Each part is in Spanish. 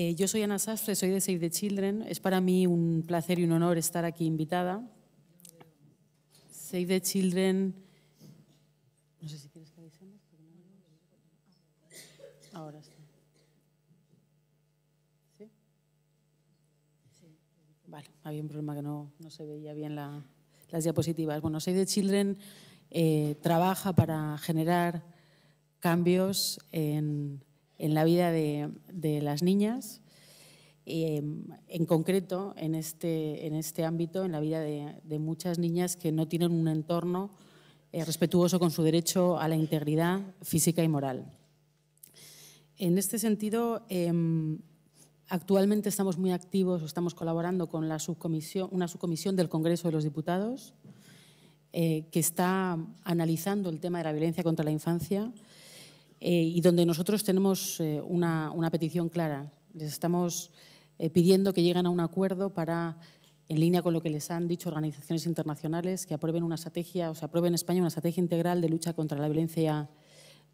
Eh, yo soy Ana Sastre, soy de Save the Children. Es para mí un placer y un honor estar aquí invitada. Save the Children. No sé si quieres que avisemos. Ahora sí. Vale, había un problema que no, se veía bien las diapositivas. Bueno, Save the Children eh, trabaja para generar cambios en en la vida de, las niñas, em, en concreto este, en este, ámbito, en la vida de, muchas niñas que no tienen un entorno eh, respetuoso con su derecho a la integridad física y moral. En este sentido, em, actualmente estamos muy activos, estamos colaborando con la una subcomisión del Congreso de los Diputados eh, que está analizando el tema de la violencia contra la infancia eh, y donde nosotros tenemos eh, una, petición clara. Les estamos eh, pidiendo que lleguen a un acuerdo para, en línea con lo que les han dicho organizaciones internacionales, que aprueben una estrategia, o se aprueben en España una estrategia integral de lucha contra la violencia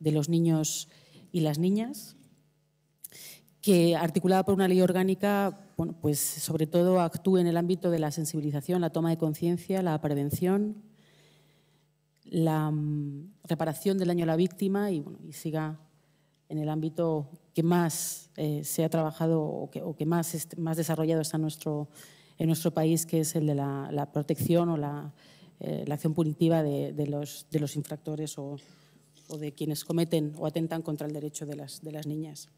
de los niños y las niñas, que articulada por una ley orgánica, pues sobre todo actúe en el ámbito de la sensibilización, la toma de conciencia, la prevención, la mm, reparación del daño a la víctima y, y siga en el ámbito que más eh, se ha trabajado o que, más, más desarrollado está en nuestro, en nuestro país, que es el de la, protección o eh, la, acción punitiva de, los, infractores o, de quienes cometen o atentan contra el derecho de las, de las niñas.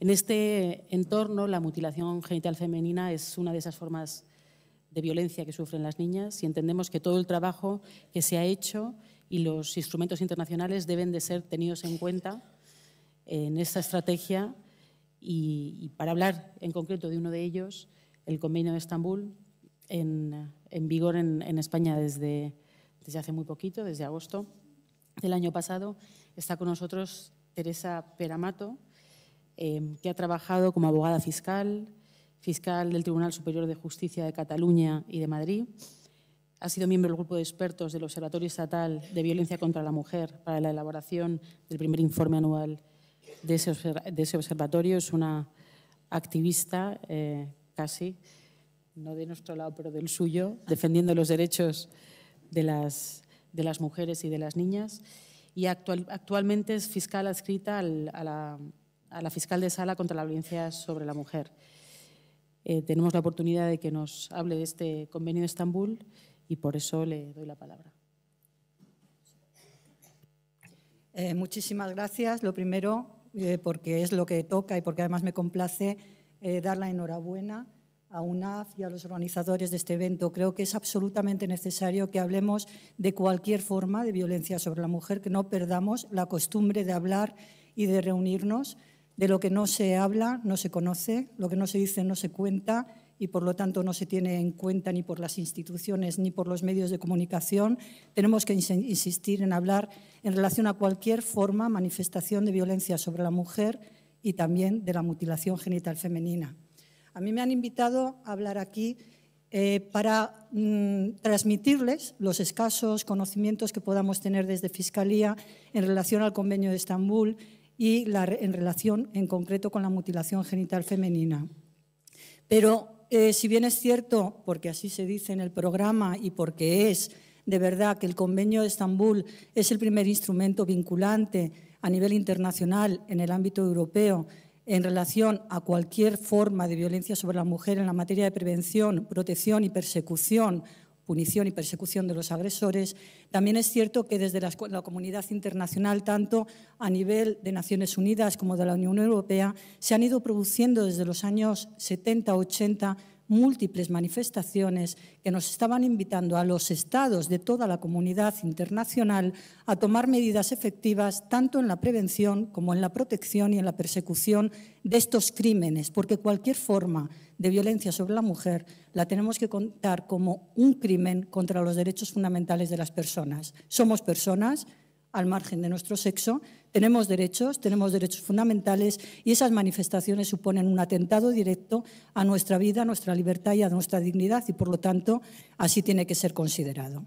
En este entorno, la mutilación genital femenina es una de esas formas de violencia que sufren las niñas y entendemos que todo el trabajo que se ha hecho y los instrumentos internacionales deben de ser tenidos en cuenta en esta estrategia y, para hablar en concreto de uno de ellos, el convenio de Estambul, en, vigor en, España desde, desde hace muy poquito, desde agosto del año pasado, está con nosotros Teresa Peramato, eh, que ha trabajado como abogada fiscal, fiscal del Tribunal Superior de Justicia de Cataluña y de Madrid. Ha sido miembro del grupo de expertos del Observatorio Estatal de Violencia contra la Mujer para la elaboración del primer informe anual de ese, observatorio. Es una activista eh, casi, no de nuestro lado, pero del suyo, defendiendo los derechos de las, mujeres y de las niñas. Y actualmente es fiscal adscrita a la fiscal de sala contra la violencia sobre la mujer. Eh, tenemos la oportunidad de que nos hable de este convenio de Estambul y por eso le doy la palabra. Eh, muchísimas gracias. Lo primero, eh, porque es lo que toca y porque además me complace dar la enhorabuena a UNAF y a los organizadores de este evento. Creo que es absolutamente necesario que hablemos de cualquier forma de violencia sobre la mujer, que no perdamos la costumbre de hablar y de reunirnos de lo que no se habla, no se conoce, lo que no se dice, no se cuenta y por lo tanto no se tiene en cuenta ni por las instituciones ni por los medios de comunicación. Tenemos que insistir en hablar en relación a cualquier forma, manifestación de violencia sobre la mujer y también de la mutilación genital femenina. A mí me han invitado a hablar aquí eh, para mm, transmitirles los escasos conocimientos que podamos tener desde Fiscalía en relación al Convenio de Estambul, y en relación en concreto con la mutilación genital femenina. Pero eh, si bien es cierto, porque así se dice en el programa y porque es de verdad que el Convenio de Estambul es el primer instrumento vinculante a nivel internacional en el ámbito europeo en relación a cualquier forma de violencia sobre la mujer en la materia de prevención, protección y persecución punición y persecución de los agresores. También es cierto que desde la, comunidad internacional, tanto a nivel de Naciones Unidas como de la Unión Europea, se han ido produciendo desde los años 70-80 múltiples manifestaciones que nos estaban invitando a los estados de toda la comunidad internacional a tomar medidas efectivas tanto en la prevención como en la protección y en la persecución de estos crímenes, porque cualquier forma de violencia sobre la mujer la tenemos que contar como un crimen contra los derechos fundamentales de las personas. Somos personas, al margen de nuestro sexo, tenemos derechos, tenemos derechos fundamentales y esas manifestaciones suponen un atentado directo a nuestra vida, a nuestra libertad y a nuestra dignidad y, por lo tanto, así tiene que ser considerado.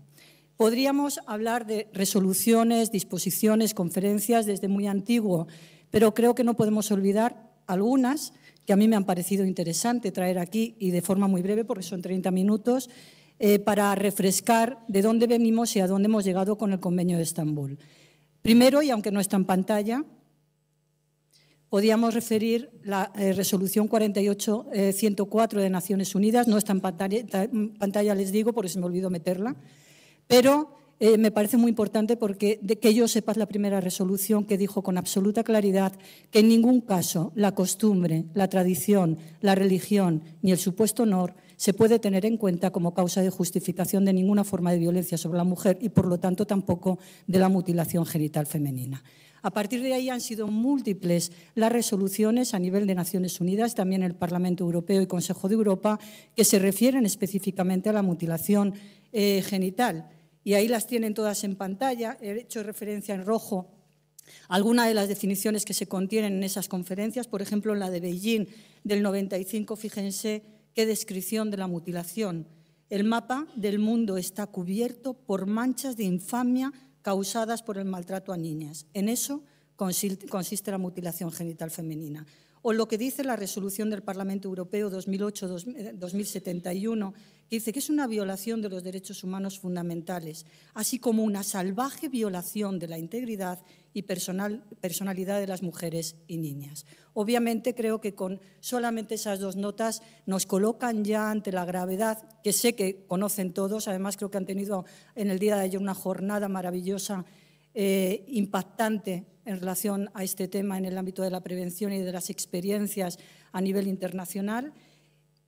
Podríamos hablar de resoluciones, disposiciones, conferencias desde muy antiguo, pero creo que no podemos olvidar algunas que a mí me han parecido interesantes traer aquí y de forma muy breve, porque son 30 minutos, eh, para refrescar de dónde venimos y a dónde hemos llegado con el convenio de Estambul. Primero, y aunque no está en pantalla, podíamos referir la eh, resolución 48.104 eh, de Naciones Unidas, no está en pantalla, les digo, porque se me olvidó meterla, pero me parece muy importante porque de que yo sepas la primera resolución que dijo con absoluta claridad que en ningún caso la costumbre, la tradición, la religión ni el supuesto honor se puede tener en cuenta como causa de justificación de ninguna forma de violencia sobre la mujer y, por lo tanto, tampoco de la mutilación genital femenina. A partir de ahí han sido múltiples las resoluciones a nivel de Naciones Unidas, también el Parlamento Europeo y Consejo de Europa, que se refieren específicamente a la mutilación eh, genital. Y ahí las tienen todas en pantalla. He hecho referencia en rojo Algunas de las definiciones que se contienen en esas conferencias, por ejemplo, la de Beijing del 95, fíjense Qué descripción de la mutilación. El mapa del mundo está cubierto por manchas de infamia causadas por el maltrato a niñas. En eso consiste la mutilación genital femenina o lo que dice la resolución del Parlamento Europeo 2008-2071, eh, que dice que es una violación de los derechos humanos fundamentales, así como una salvaje violación de la integridad y personal, personalidad de las mujeres y niñas. Obviamente creo que con solamente esas dos notas nos colocan ya ante la gravedad, que sé que conocen todos, además creo que han tenido en el día de ayer una jornada maravillosa, eh, impactante en relación a este tema en el ámbito de la prevención y de las experiencias a nivel internacional.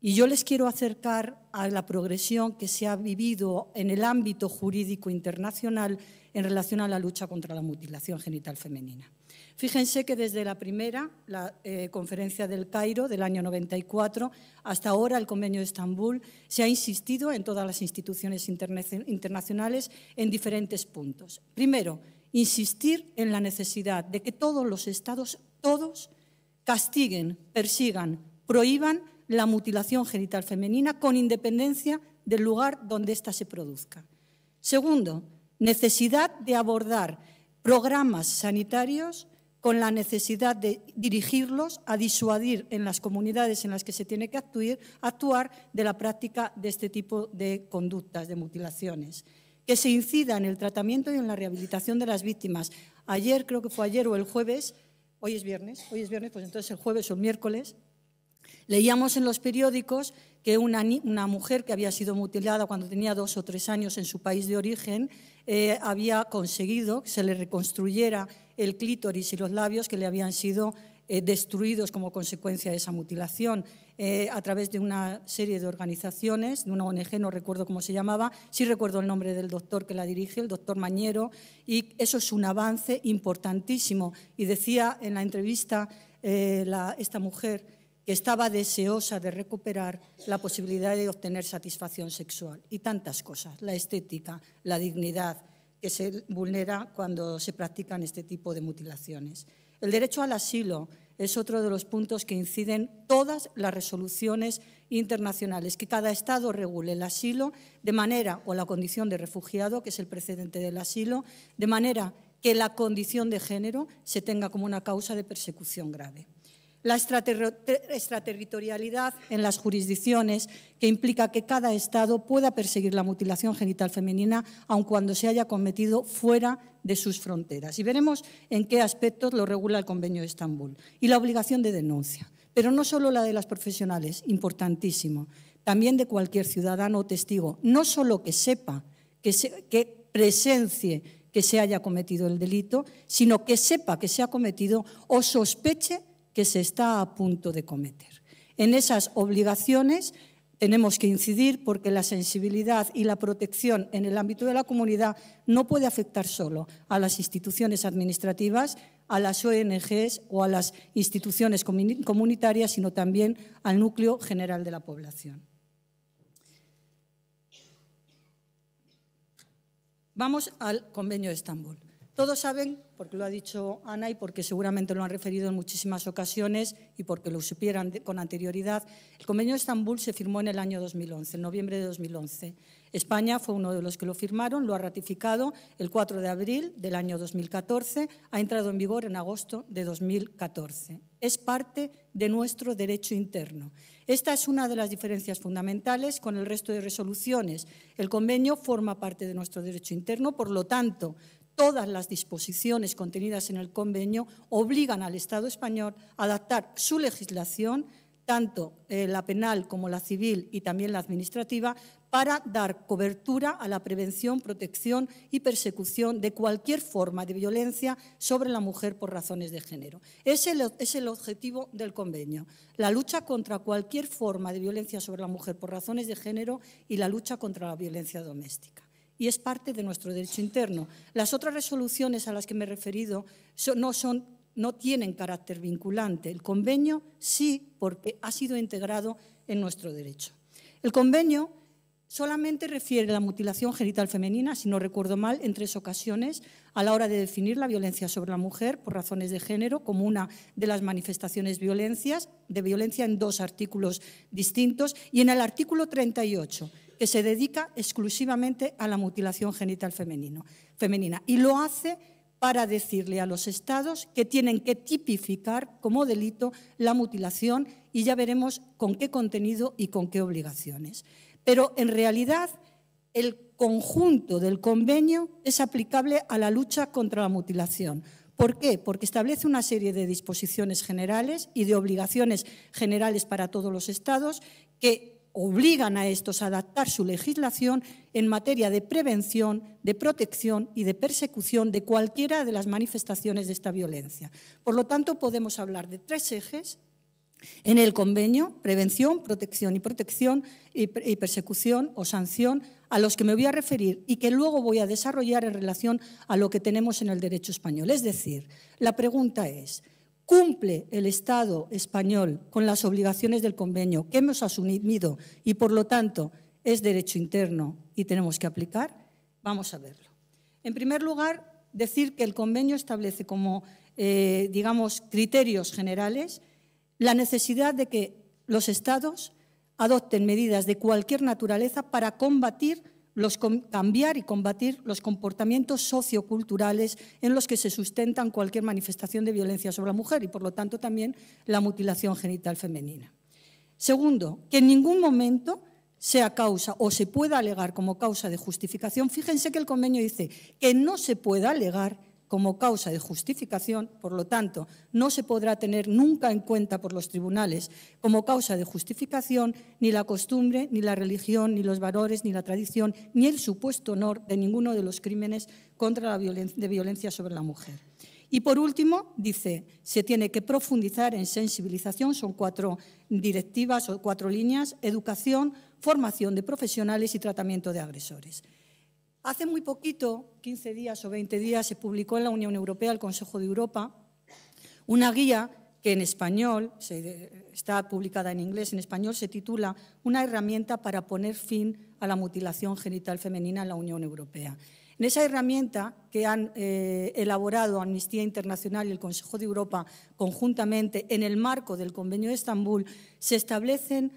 Y yo les quiero acercar a la progresión que se ha vivido en el ámbito jurídico internacional en relación a la lucha contra la mutilación genital femenina. Fíjense que desde la primera, la eh, conferencia del Cairo del año 94, hasta ahora el convenio de Estambul, se ha insistido en todas las instituciones internacionales en diferentes puntos. Primero, insistir en la necesidad de que todos los estados, todos, castiguen, persigan, prohíban la mutilación genital femenina con independencia del lugar donde ésta se produzca. Segundo, necesidad de abordar programas sanitarios con la necesidad de dirigirlos a disuadir en las comunidades en las que se tiene que actuar, actuar de la práctica de este tipo de conductas, de mutilaciones que se incida en el tratamiento y en la rehabilitación de las víctimas. Ayer, creo que fue ayer o el jueves, hoy es viernes, hoy es viernes, pues entonces el jueves o el miércoles, leíamos en los periódicos que una, mujer que había sido mutilada cuando tenía dos o tres años en su país de origen eh, había conseguido que se le reconstruyera el clítoris y los labios que le habían sido eh, destruidos como consecuencia de esa mutilación eh, a través de una serie de organizaciones, de una ONG, no recuerdo cómo se llamaba, sí recuerdo el nombre del doctor que la dirige, el doctor Mañero, y eso es un avance importantísimo. Y decía en la entrevista eh, esta mujer que estaba deseosa de recuperar la posibilidad de obtener satisfacción sexual y tantas cosas, la estética, la dignidad que se vulnera cuando se practican este tipo de mutilaciones. El derecho al asilo, es otro de los puntos que inciden todas las resoluciones internacionales, que cada Estado regule el asilo de manera, o la condición de refugiado, que es el precedente del asilo, de manera que la condición de género se tenga como una causa de persecución grave la extraterritorialidad en las jurisdicciones, que implica que cada Estado pueda perseguir la mutilación genital femenina, aun cuando se haya cometido fuera de sus fronteras. Y veremos en qué aspectos lo regula el Convenio de Estambul. Y la obligación de denuncia, pero no solo la de las profesionales, importantísimo, también de cualquier ciudadano o testigo, no solo que sepa, que, que presencie que se haya cometido el delito, sino que sepa que se ha cometido o sospeche que se está a punto de cometer. En esas obligaciones tenemos que incidir porque la sensibilidad y la protección en el ámbito de la comunidad no puede afectar solo a las instituciones administrativas, a las ONGs o a las instituciones comunitarias, sino también al núcleo general de la población. Vamos al convenio de Estambul. Todos saben, porque lo ha dicho Ana y porque seguramente lo han referido en muchísimas ocasiones y porque lo supieran con anterioridad, el Convenio de Estambul se firmó en el año 2011, en noviembre de 2011. España fue uno de los que lo firmaron, lo ha ratificado el 4 de abril del año 2014, ha entrado en vigor en agosto de 2014. Es parte de nuestro derecho interno. Esta es una de las diferencias fundamentales con el resto de resoluciones. El convenio forma parte de nuestro derecho interno, por lo tanto, todas las disposiciones contenidas en el convenio obligan al Estado español a adaptar su legislación, tanto eh, la penal como la civil y también la administrativa, para dar cobertura a la prevención, protección y persecución de cualquier forma de violencia sobre la mujer por razones de género. Ese es el objetivo del convenio, la lucha contra cualquier forma de violencia sobre la mujer por razones de género y la lucha contra la violencia doméstica y es parte de nuestro derecho interno. Las otras resoluciones a las que me he referido no, tienen carácter vinculante. El convenio sí, porque ha sido integrado en nuestro derecho. El convenio solamente refiere a la mutilación genital femenina, si no recuerdo mal, en tres ocasiones, a la hora de definir la violencia sobre la mujer por razones de género como una de las manifestaciones de violencia en dos artículos distintos y en el artículo 38 que se dedica exclusivamente a la mutilación genital femenino, femenina y lo hace para decirle a los estados que tienen que tipificar como delito la mutilación y ya veremos con qué contenido y con qué obligaciones. Pero en realidad el conjunto del convenio es aplicable a la lucha contra la mutilación. ¿Por qué? Porque establece una serie de disposiciones generales y de obligaciones generales para todos los estados que obligan a estos a adaptar su legislación en materia de prevención, de protección y de persecución de cualquiera de las manifestaciones de esta violencia. Por lo tanto, podemos hablar de tres ejes en el convenio, prevención, protección y protección y, persecución o sanción, a los que me voy a referir y que luego voy a desarrollar en relación a lo que tenemos en el derecho español. Es decir, la pregunta es, cumple el Estado español con las obligaciones del convenio que hemos asumido y, por lo tanto, es derecho interno y tenemos que aplicar? Vamos a verlo. En primer lugar, decir que el convenio establece como, eh, digamos, criterios generales la necesidad de que los Estados adopten medidas de cualquier naturaleza para combatir cambiar y combatir los comportamientos socioculturales en los que se sustentan cualquier manifestación de violencia sobre la mujer y, por lo tanto, también la mutilación genital femenina. Segundo, que en ningún momento sea causa o se pueda alegar como causa de justificación. Fíjense que el convenio dice que no se pueda alegar como causa de justificación, por lo tanto, no se podrá tener nunca en cuenta por los tribunales como causa de justificación ni la costumbre, ni la religión, ni los valores, ni la tradición, ni el supuesto honor de ninguno de los crímenes contra la violencia, de violencia sobre la mujer. Y por último, dice, se tiene que profundizar en sensibilización, son cuatro directivas o cuatro líneas, educación, formación de profesionales y tratamiento de agresores. Hace muy poquito, 15 días o 20 días, se publicó en la Unión Europea, el Consejo de Europa, una guía que en español, está publicada en inglés, en español se titula Una herramienta para poner fin a la mutilación genital femenina en la Unión Europea. En esa herramienta que han eh, elaborado Amnistía Internacional y el Consejo de Europa conjuntamente en el marco del Convenio de Estambul, se establecen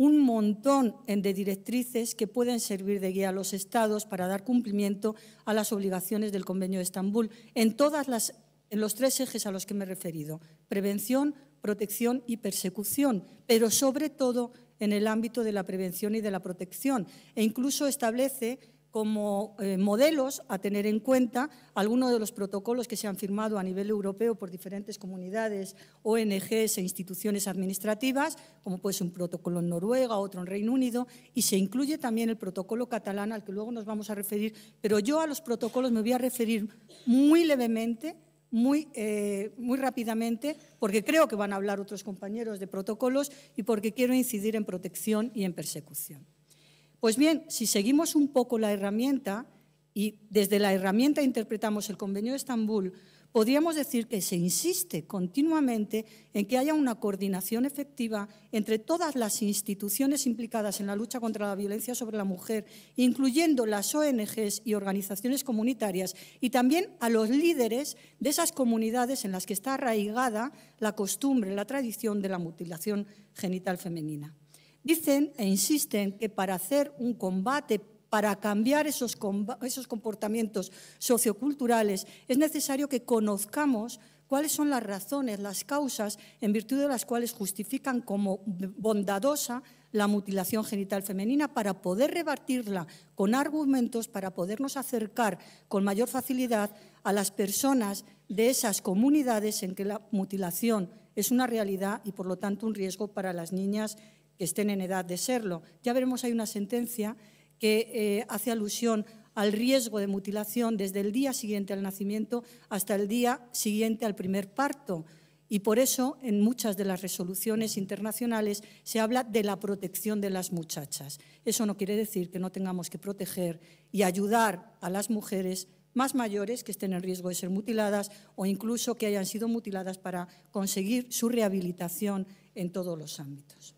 un montón de directrices que pueden servir de guía a los Estados para dar cumplimiento a las obligaciones del Convenio de Estambul en, todas las, los tres ejes a los que me he referido, prevención, protección y persecución, pero sobre todo en el ámbito de la prevención y de la protección, e incluso establece como eh, modelos a tener en cuenta algunos de los protocolos que se han firmado a nivel europeo por diferentes comunidades, ONGs e instituciones administrativas, como puede ser un protocolo en Noruega, otro en Reino Unido, y se incluye también el protocolo catalán al que luego nos vamos a referir, pero yo a los protocolos me voy a referir muy levemente muy, eh, muy, rápidamente, porque creo que van a hablar otros compañeros de protocolos y porque quiero incidir en protección y en persecución. Pues bien, si seguimos un poco la herramienta y desde la herramienta interpretamos el Convenio de Estambul, podríamos decir que se insiste continuamente en que haya una coordinación efectiva entre todas las instituciones implicadas en la lucha contra la violencia sobre la mujer, incluyendo las ONGs y organizaciones comunitarias, y también a los líderes de esas comunidades en las que está arraigada la costumbre, la tradición de la mutilación genital femenina. Dicen e insisten que para hacer un combate, para cambiar esos, comportamientos socioculturales, es necesario que conozcamos cuáles son las razones, las causas en virtud de las cuales justifican como bondadosa la mutilación genital femenina para poder rebatirla con argumentos, para podernos acercar con mayor facilidad a las personas de esas comunidades en que la mutilación es una realidad y, por lo tanto, un riesgo para las niñas que estén en edad de serlo. Ya veremos, hay una sentencia que eh, hace alusión al riesgo de mutilación desde el día siguiente al nacimiento hasta el día siguiente al primer parto. Y por eso en muchas de las resoluciones internacionales se habla de la protección de las muchachas. Eso no quiere decir que no tengamos que proteger y ayudar a las mujeres más mayores que estén en riesgo de ser mutiladas o incluso que hayan sido mutiladas para conseguir su rehabilitación en todos los ámbitos.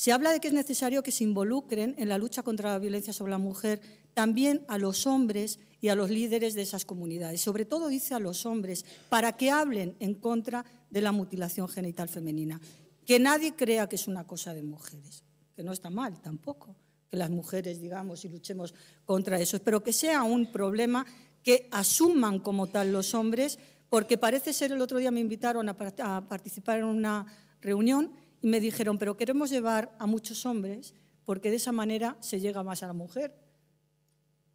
Se habla de que es necesario que se involucren en la lucha contra la violencia sobre la mujer también a los hombres y a los líderes de esas comunidades, sobre todo dice a los hombres, para que hablen en contra de la mutilación genital femenina. Que nadie crea que es una cosa de mujeres, que no está mal tampoco, que las mujeres digamos y luchemos contra eso, pero que sea un problema que asuman como tal los hombres, porque parece ser, el otro día me invitaron a, a participar en una reunión y me dijeron, pero queremos llevar a muchos hombres porque de esa manera se llega más a la mujer.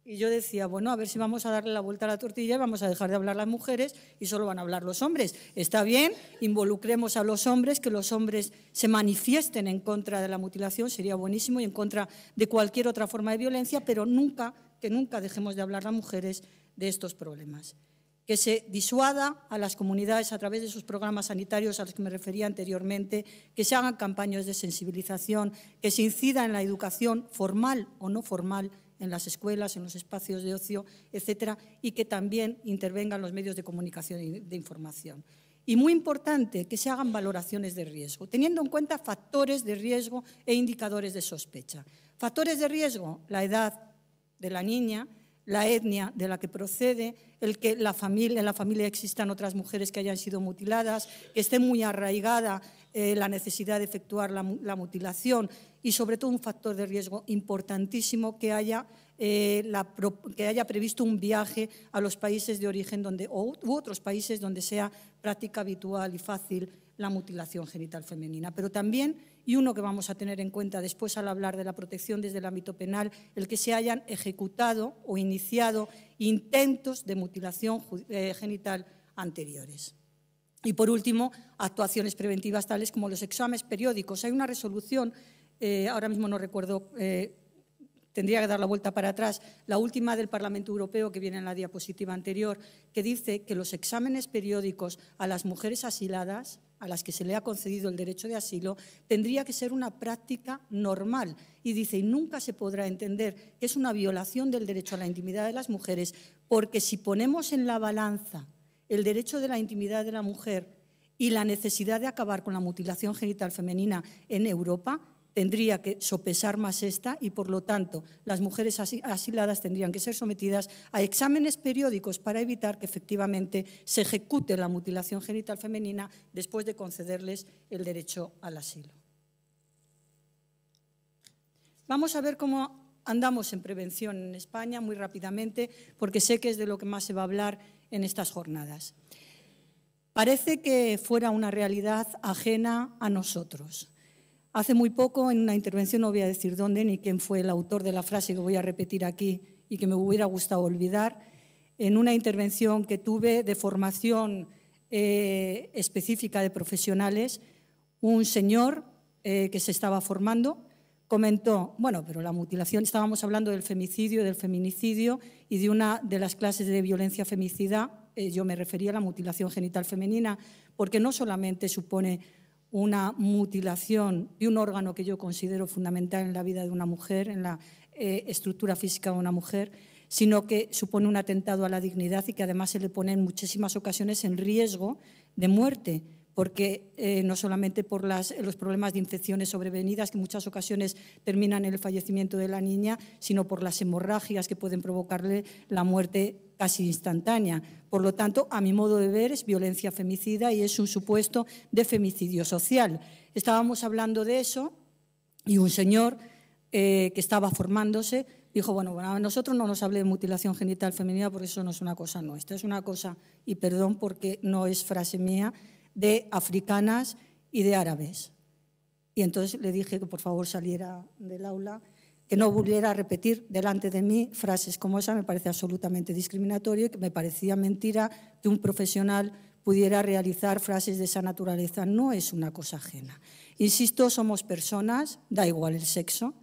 Y yo decía, bueno, a ver si vamos a darle la vuelta a la tortilla vamos a dejar de hablar las mujeres y solo van a hablar los hombres. Está bien, involucremos a los hombres, que los hombres se manifiesten en contra de la mutilación, sería buenísimo, y en contra de cualquier otra forma de violencia, pero nunca, que nunca dejemos de hablar las mujeres de estos problemas que se disuada a las comunidades a través de sus programas sanitarios a los que me refería anteriormente, que se hagan campañas de sensibilización, que se incida en la educación formal o no formal en las escuelas, en los espacios de ocio, etcétera, y que también intervengan los medios de comunicación y de información. Y muy importante, que se hagan valoraciones de riesgo, teniendo en cuenta factores de riesgo e indicadores de sospecha. Factores de riesgo, la edad de la niña, la etnia de la que procede, el que en la familia existan otras mujeres que hayan sido mutiladas, que esté muy arraigada eh, la necesidad de efectuar la, mutilación y, sobre todo, un factor de riesgo importantísimo que haya, eh, que haya previsto un viaje a los países de origen donde, o, u otros países donde sea práctica habitual y fácil la mutilación genital femenina. Pero también y uno que vamos a tener en cuenta después al hablar de la protección desde el ámbito penal, el que se hayan ejecutado o iniciado intentos de mutilación eh, genital anteriores. Y por último, actuaciones preventivas tales como los exámenes periódicos. Hay una resolución, eh, ahora mismo no recuerdo eh, tendría que dar la vuelta para atrás, la última del Parlamento Europeo que viene en la diapositiva anterior, que dice que los exámenes periódicos a las mujeres asiladas a las que se le ha concedido el derecho de asilo, tendría que ser una práctica normal. Y dice, y nunca se podrá entender que es una violación del derecho a la intimidad de las mujeres, porque si ponemos en la balanza el derecho de la intimidad de la mujer y la necesidad de acabar con la mutilación genital femenina en Europa, tendría que sopesar más esta y, por lo tanto, las mujeres asiladas tendrían que ser sometidas a exámenes periódicos para evitar que efectivamente se ejecute la mutilación genital femenina después de concederles el derecho al asilo. Vamos a ver cómo andamos en prevención en España muy rápidamente, porque sé que es de lo que más se va a hablar en estas jornadas. Parece que fuera una realidad ajena a nosotros. Hace muy poco, en una intervención, no voy a decir dónde ni quién fue el autor de la frase que voy a repetir aquí y que me hubiera gustado olvidar, en una intervención que tuve de formación eh, específica de profesionales, un señor eh, que se estaba formando comentó, bueno, pero la mutilación, estábamos hablando del femicidio, del feminicidio y de una de las clases de violencia femicida, eh, yo me refería a la mutilación genital femenina, porque no solamente supone una mutilación de un órgano que yo considero fundamental en la vida de una mujer, en la eh, estructura física de una mujer, sino que supone un atentado a la dignidad y que además se le pone en muchísimas ocasiones en riesgo de muerte, porque eh, no solamente por los problemas de infecciones sobrevenidas, que muchas ocasiones terminan en el fallecimiento de la niña, sino por las hemorragias que pueden provocarle la muerte casi instantánea. Por lo tanto, a mi modo de ver, es violencia femicida y es un supuesto de femicidio social. Estábamos hablando de eso y un señor eh, que estaba formándose dijo, bueno, a nosotros no nos hable de mutilación genital femenina porque eso no es una cosa nuestra, es una cosa, y perdón porque no es frase mía, de africanas y de árabes. Y entonces le dije que por favor saliera del aula que no volviera a repetir delante de mí frases como esa, me parece absolutamente discriminatorio y que me parecía mentira que un profesional pudiera realizar frases de esa naturaleza. No es una cosa ajena. Insisto, somos personas, da igual el sexo,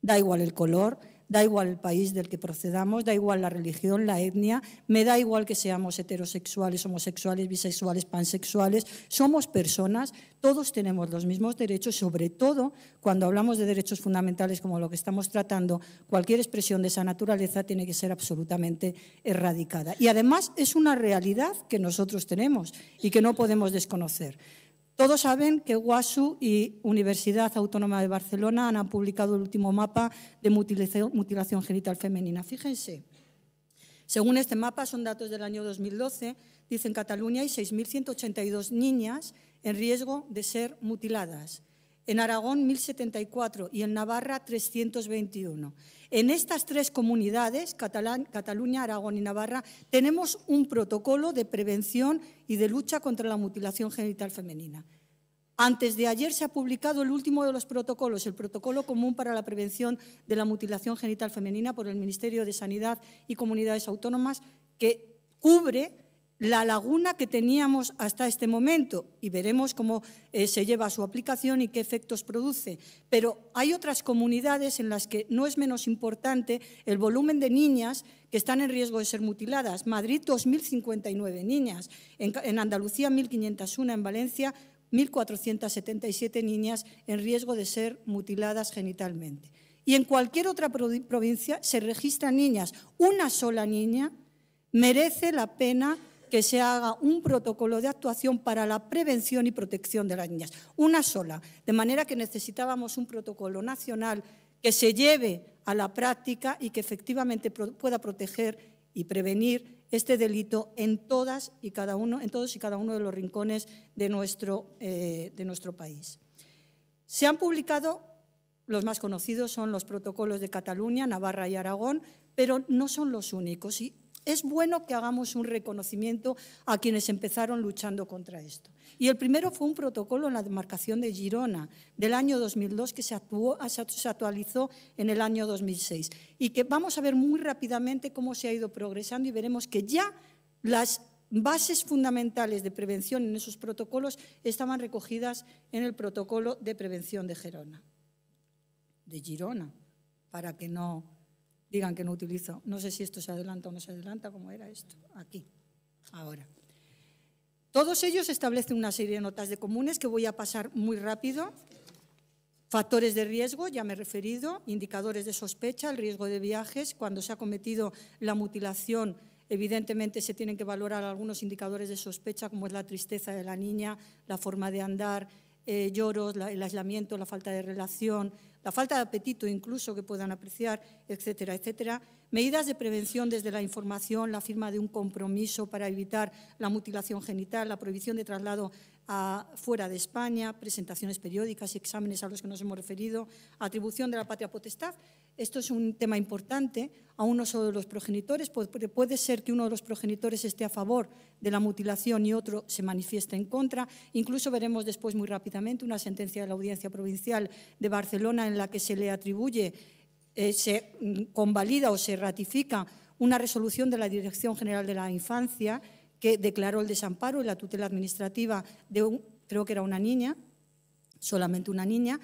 da igual el color, Da igual el país del que procedamos, da igual la religión, la etnia, me da igual que seamos heterosexuales, homosexuales, bisexuales, pansexuales, somos personas, todos tenemos los mismos derechos, sobre todo cuando hablamos de derechos fundamentales como lo que estamos tratando, cualquier expresión de esa naturaleza tiene que ser absolutamente erradicada. Y además es una realidad que nosotros tenemos y que no podemos desconocer. Todos saben que UASU y Universidad Autónoma de Barcelona han publicado el último mapa de mutilación genital femenina. Fíjense, según este mapa, son datos del año 2012, dice en Cataluña hay 6.182 niñas en riesgo de ser mutiladas. En Aragón, 1.074 y en Navarra, 321. En estas tres comunidades, Cataluña, Aragón y Navarra, tenemos un protocolo de prevención y de lucha contra la mutilación genital femenina. Antes de ayer se ha publicado el último de los protocolos, el Protocolo Común para la Prevención de la Mutilación Genital Femenina por el Ministerio de Sanidad y Comunidades Autónomas, que cubre la laguna que teníamos hasta este momento y veremos cómo eh, se lleva su aplicación y qué efectos produce. Pero hay otras comunidades en las que no es menos importante el volumen de niñas que están en riesgo de ser mutiladas. Madrid, 2.059 niñas, en Andalucía, 1.501, en Valencia, 1.477 niñas en riesgo de ser mutiladas genitalmente. Y en cualquier otra provincia se registran niñas. Una sola niña merece la pena que se haga un protocolo de actuación para la prevención y protección de las niñas. Una sola. De manera que necesitábamos un protocolo nacional que se lleve a la práctica y que efectivamente pueda proteger y prevenir este delito en, todas y cada todos y cada uno de los rincones eh, de nuestro, país. Se han publicado, los más conocidos son los protocolos de Cataluña, Navarra y Aragón, pero no son los únicos. Y es bueno que hagamos un reconocimiento a quienes empezaron luchando contra esto. Y el primero fue un protocolo en la demarcación de Girona del año 2002 que se, se actualizó en el año 2006 y que vamos a ver muy rápidamente cómo se ha ido progresando y veremos que ya las bases fundamentales de prevención en esos protocolos estaban recogidas en el protocolo de prevención de Girona, de Girona, para que no digan que no utilizo. No sé si esto se adelanta o no se adelanta, como era esto, aquí, ahora. Todos ellos establecen una serie de notas de comunes que voy a pasar muy rápido. Factores de riesgo, ya me he referido, indicadores de sospecha, el riesgo de viajes, cuando se ha cometido la mutilación Evidentemente se tienen que valorar algunos indicadores de sospecha, como es la tristeza de la niña, la forma de andar, eh, lloros, el aislamiento, la falta de relación, la falta de apetito incluso que puedan apreciar, etcétera, etcétera. Medidas de prevención desde la información, la firma de un compromiso para evitar la mutilación genital, la prohibición de traslado a, fuera de España, presentaciones periódicas y exámenes a los que nos hemos referido, atribución de la patria potestad. Esto es un tema importante a uno solo de los progenitores, puede ser que uno de los progenitores esté a favor de la mutilación y otro se manifieste en contra. Incluso veremos después muy rápidamente una sentencia de la Audiencia Provincial de Barcelona en la que se le atribuye, eh, se mm, convalida o se ratifica una resolución de la Dirección General de la Infancia que declaró el desamparo y la tutela administrativa de, un, creo que era una niña, solamente una niña,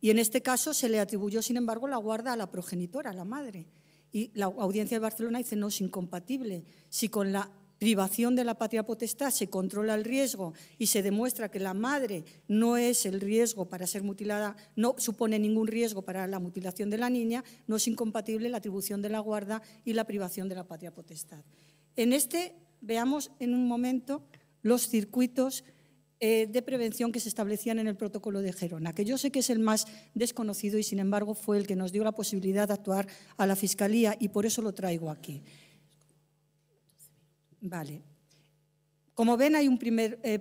y en este caso se le atribuyó, sin embargo, la guarda a la progenitora, a la madre. Y la audiencia de Barcelona dice, no, es incompatible. Si con la privación de la patria potestad se controla el riesgo y se demuestra que la madre no es el riesgo para ser mutilada, no supone ningún riesgo para la mutilación de la niña, no es incompatible la atribución de la guarda y la privación de la patria potestad. En este veamos en un momento los circuitos eh, de prevención que se establecían en el protocolo de Gerona, que yo sé que es el más desconocido y, sin embargo, fue el que nos dio la posibilidad de actuar a la Fiscalía y por eso lo traigo aquí. Vale. Como ven, hay un primer, eh,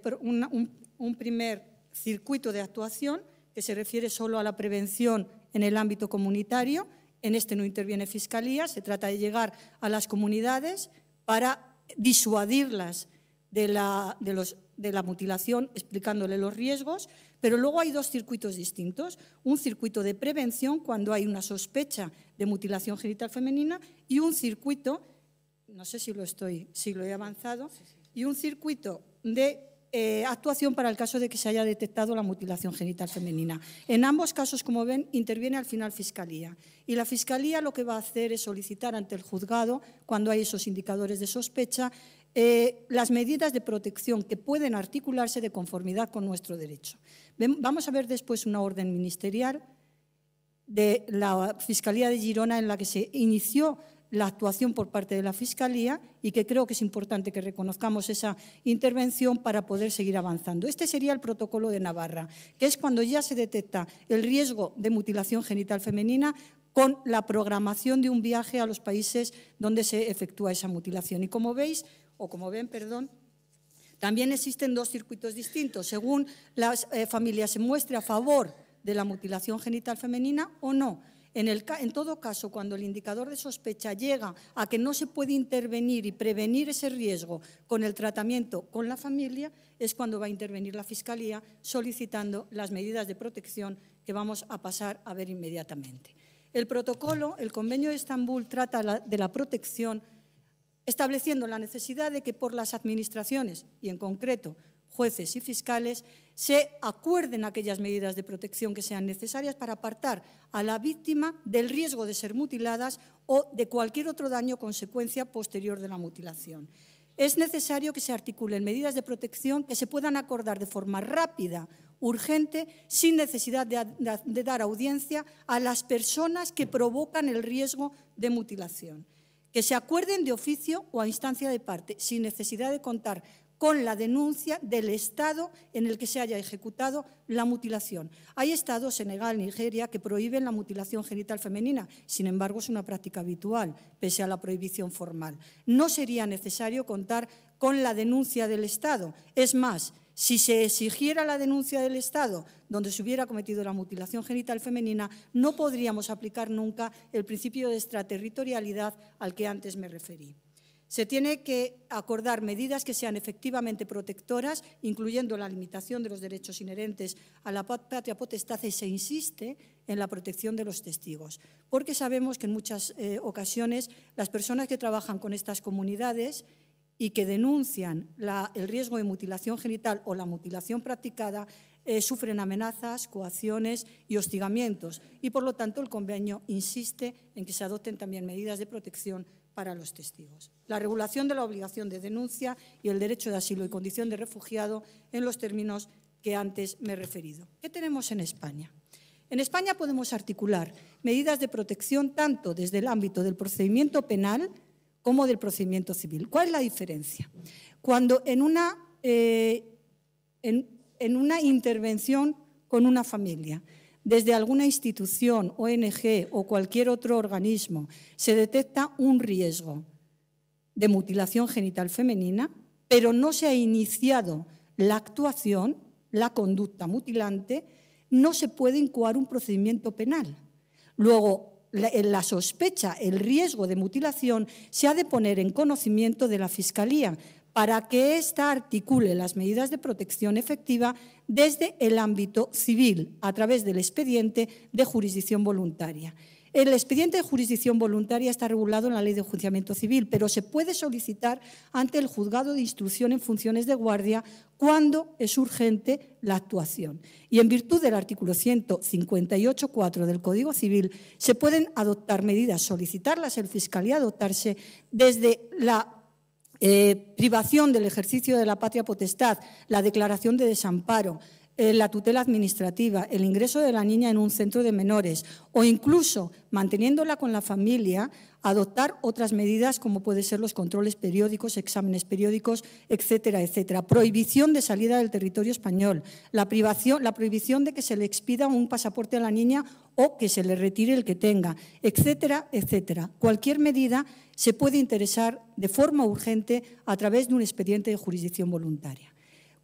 un primer circuito de actuación que se refiere solo a la prevención en el ámbito comunitario. En este no interviene Fiscalía, se trata de llegar a las comunidades para disuadirlas de la, de, los, de la mutilación explicándole los riesgos, pero luego hay dos circuitos distintos. Un circuito de prevención cuando hay una sospecha de mutilación genital femenina y un circuito, no sé si lo estoy, si lo he avanzado, y un circuito de eh, actuación para el caso de que se haya detectado la mutilación genital femenina. En ambos casos, como ven, interviene al final Fiscalía. Y la Fiscalía lo que va a hacer es solicitar ante el juzgado, cuando hay esos indicadores de sospecha, eh, las medidas de protección que pueden articularse de conformidad con nuestro derecho. vamos a ver después una orden ministerial de la Fiscalía de Girona en la que se inició la actuación por parte de la Fiscalía y que creo que es importante que reconozcamos esa intervención para poder seguir avanzando. Este sería el protocolo de Navarra, que es cuando ya se detecta el riesgo de mutilación genital femenina con la programación de un viaje a los países donde se efectúa esa mutilación. Y como veis, o como ven, perdón, también existen dos circuitos distintos, según las familia eh, familias se muestre a favor de la mutilación genital femenina o no. En, todo caso, cuando el indicador de sospecha llega a que no se puede intervenir y prevenir ese riesgo con el tratamiento con la familia, es cuando va a intervenir la Fiscalía solicitando las medidas de protección que vamos a pasar a ver inmediatamente. El protocolo, el convenio de Estambul, trata de la protección estableciendo la necesidad de que por las administraciones y en concreto jueces y fiscales se acuerden aquellas medidas de protección que sean necesarias para apartar a la víctima del riesgo de ser mutiladas o de cualquier otro daño o consecuencia posterior de la mutilación. Es necesario que se articulen medidas de protección que se puedan acordar de forma rápida, urgente, sin necesidad de, de dar audiencia a las personas que provocan el riesgo de mutilación que se acuerden de oficio o a instancia de parte, sin necesidad de contar con la denuncia del Estado en el que se haya ejecutado la mutilación. Hay Estados, Senegal, Nigeria, que prohíben la mutilación genital femenina, sin embargo es una práctica habitual, pese a la prohibición formal. No sería necesario contar con la denuncia del Estado. Es más, si se exigiera la denuncia del Estado donde se hubiera cometido la mutilación genital femenina, no podríamos aplicar nunca el principio de extraterritorialidad al que antes me referí. Se tiene que acordar medidas que sean efectivamente protectoras, incluyendo la limitación de los derechos inherentes a la patria potestad y se insiste en la protección de los testigos, porque sabemos que en muchas eh, ocasiones las personas que trabajan con estas comunidades y que denuncian el riesgo de mutilación genital o la mutilación practicada eh, sufren amenazas, coacciones y hostigamientos y, por lo tanto, el convenio insiste en que se adopten también medidas de protección para los testigos. La regulación de la obligación de denuncia y el derecho de asilo y condición de refugiado en los términos que antes me he referido. ¿Qué tenemos en España? En España podemos articular medidas de protección tanto desde el ámbito del procedimiento penal como del procedimiento civil. ¿Cuál es la diferencia? Cuando en una, eh, en una intervención con una familia, desde alguna institución, ONG o cualquier otro organismo se detecta un riesgo de mutilación genital femenina, pero no se ha iniciado la actuación, la conducta mutilante, no se puede incoar un procedimiento penal. Luego, la, la sospecha, el riesgo de mutilación se ha de poner en conocimiento de la Fiscalía para que ésta articule las medidas de protección efectiva desde el ámbito civil a través del expediente de jurisdicción voluntaria. El expediente de jurisdicción voluntaria está regulado en la Ley de Enjuiciamiento Civil, pero se puede solicitar ante el juzgado de instrucción en funciones de guardia cuando es urgente la actuación. Y en virtud del artículo 158.4 del Código Civil, se pueden adoptar medidas, solicitarlas el fiscal y adoptarse desde la eh, privación del ejercicio de la patria potestad, la declaración de desamparo, eh, la tutela administrativa, el ingreso de la niña en un centro de menores o incluso manteniéndola con la familia, adoptar otras medidas como pueden ser los controles periódicos, exámenes periódicos, etcétera, etcétera. Prohibición de salida del territorio español, la, privación, la prohibición de que se le expida un pasaporte a la niña o que se le retire el que tenga, etcétera, etcétera. Cualquier medida se puede interesar de forma urgente a través de un expediente de jurisdicción voluntaria.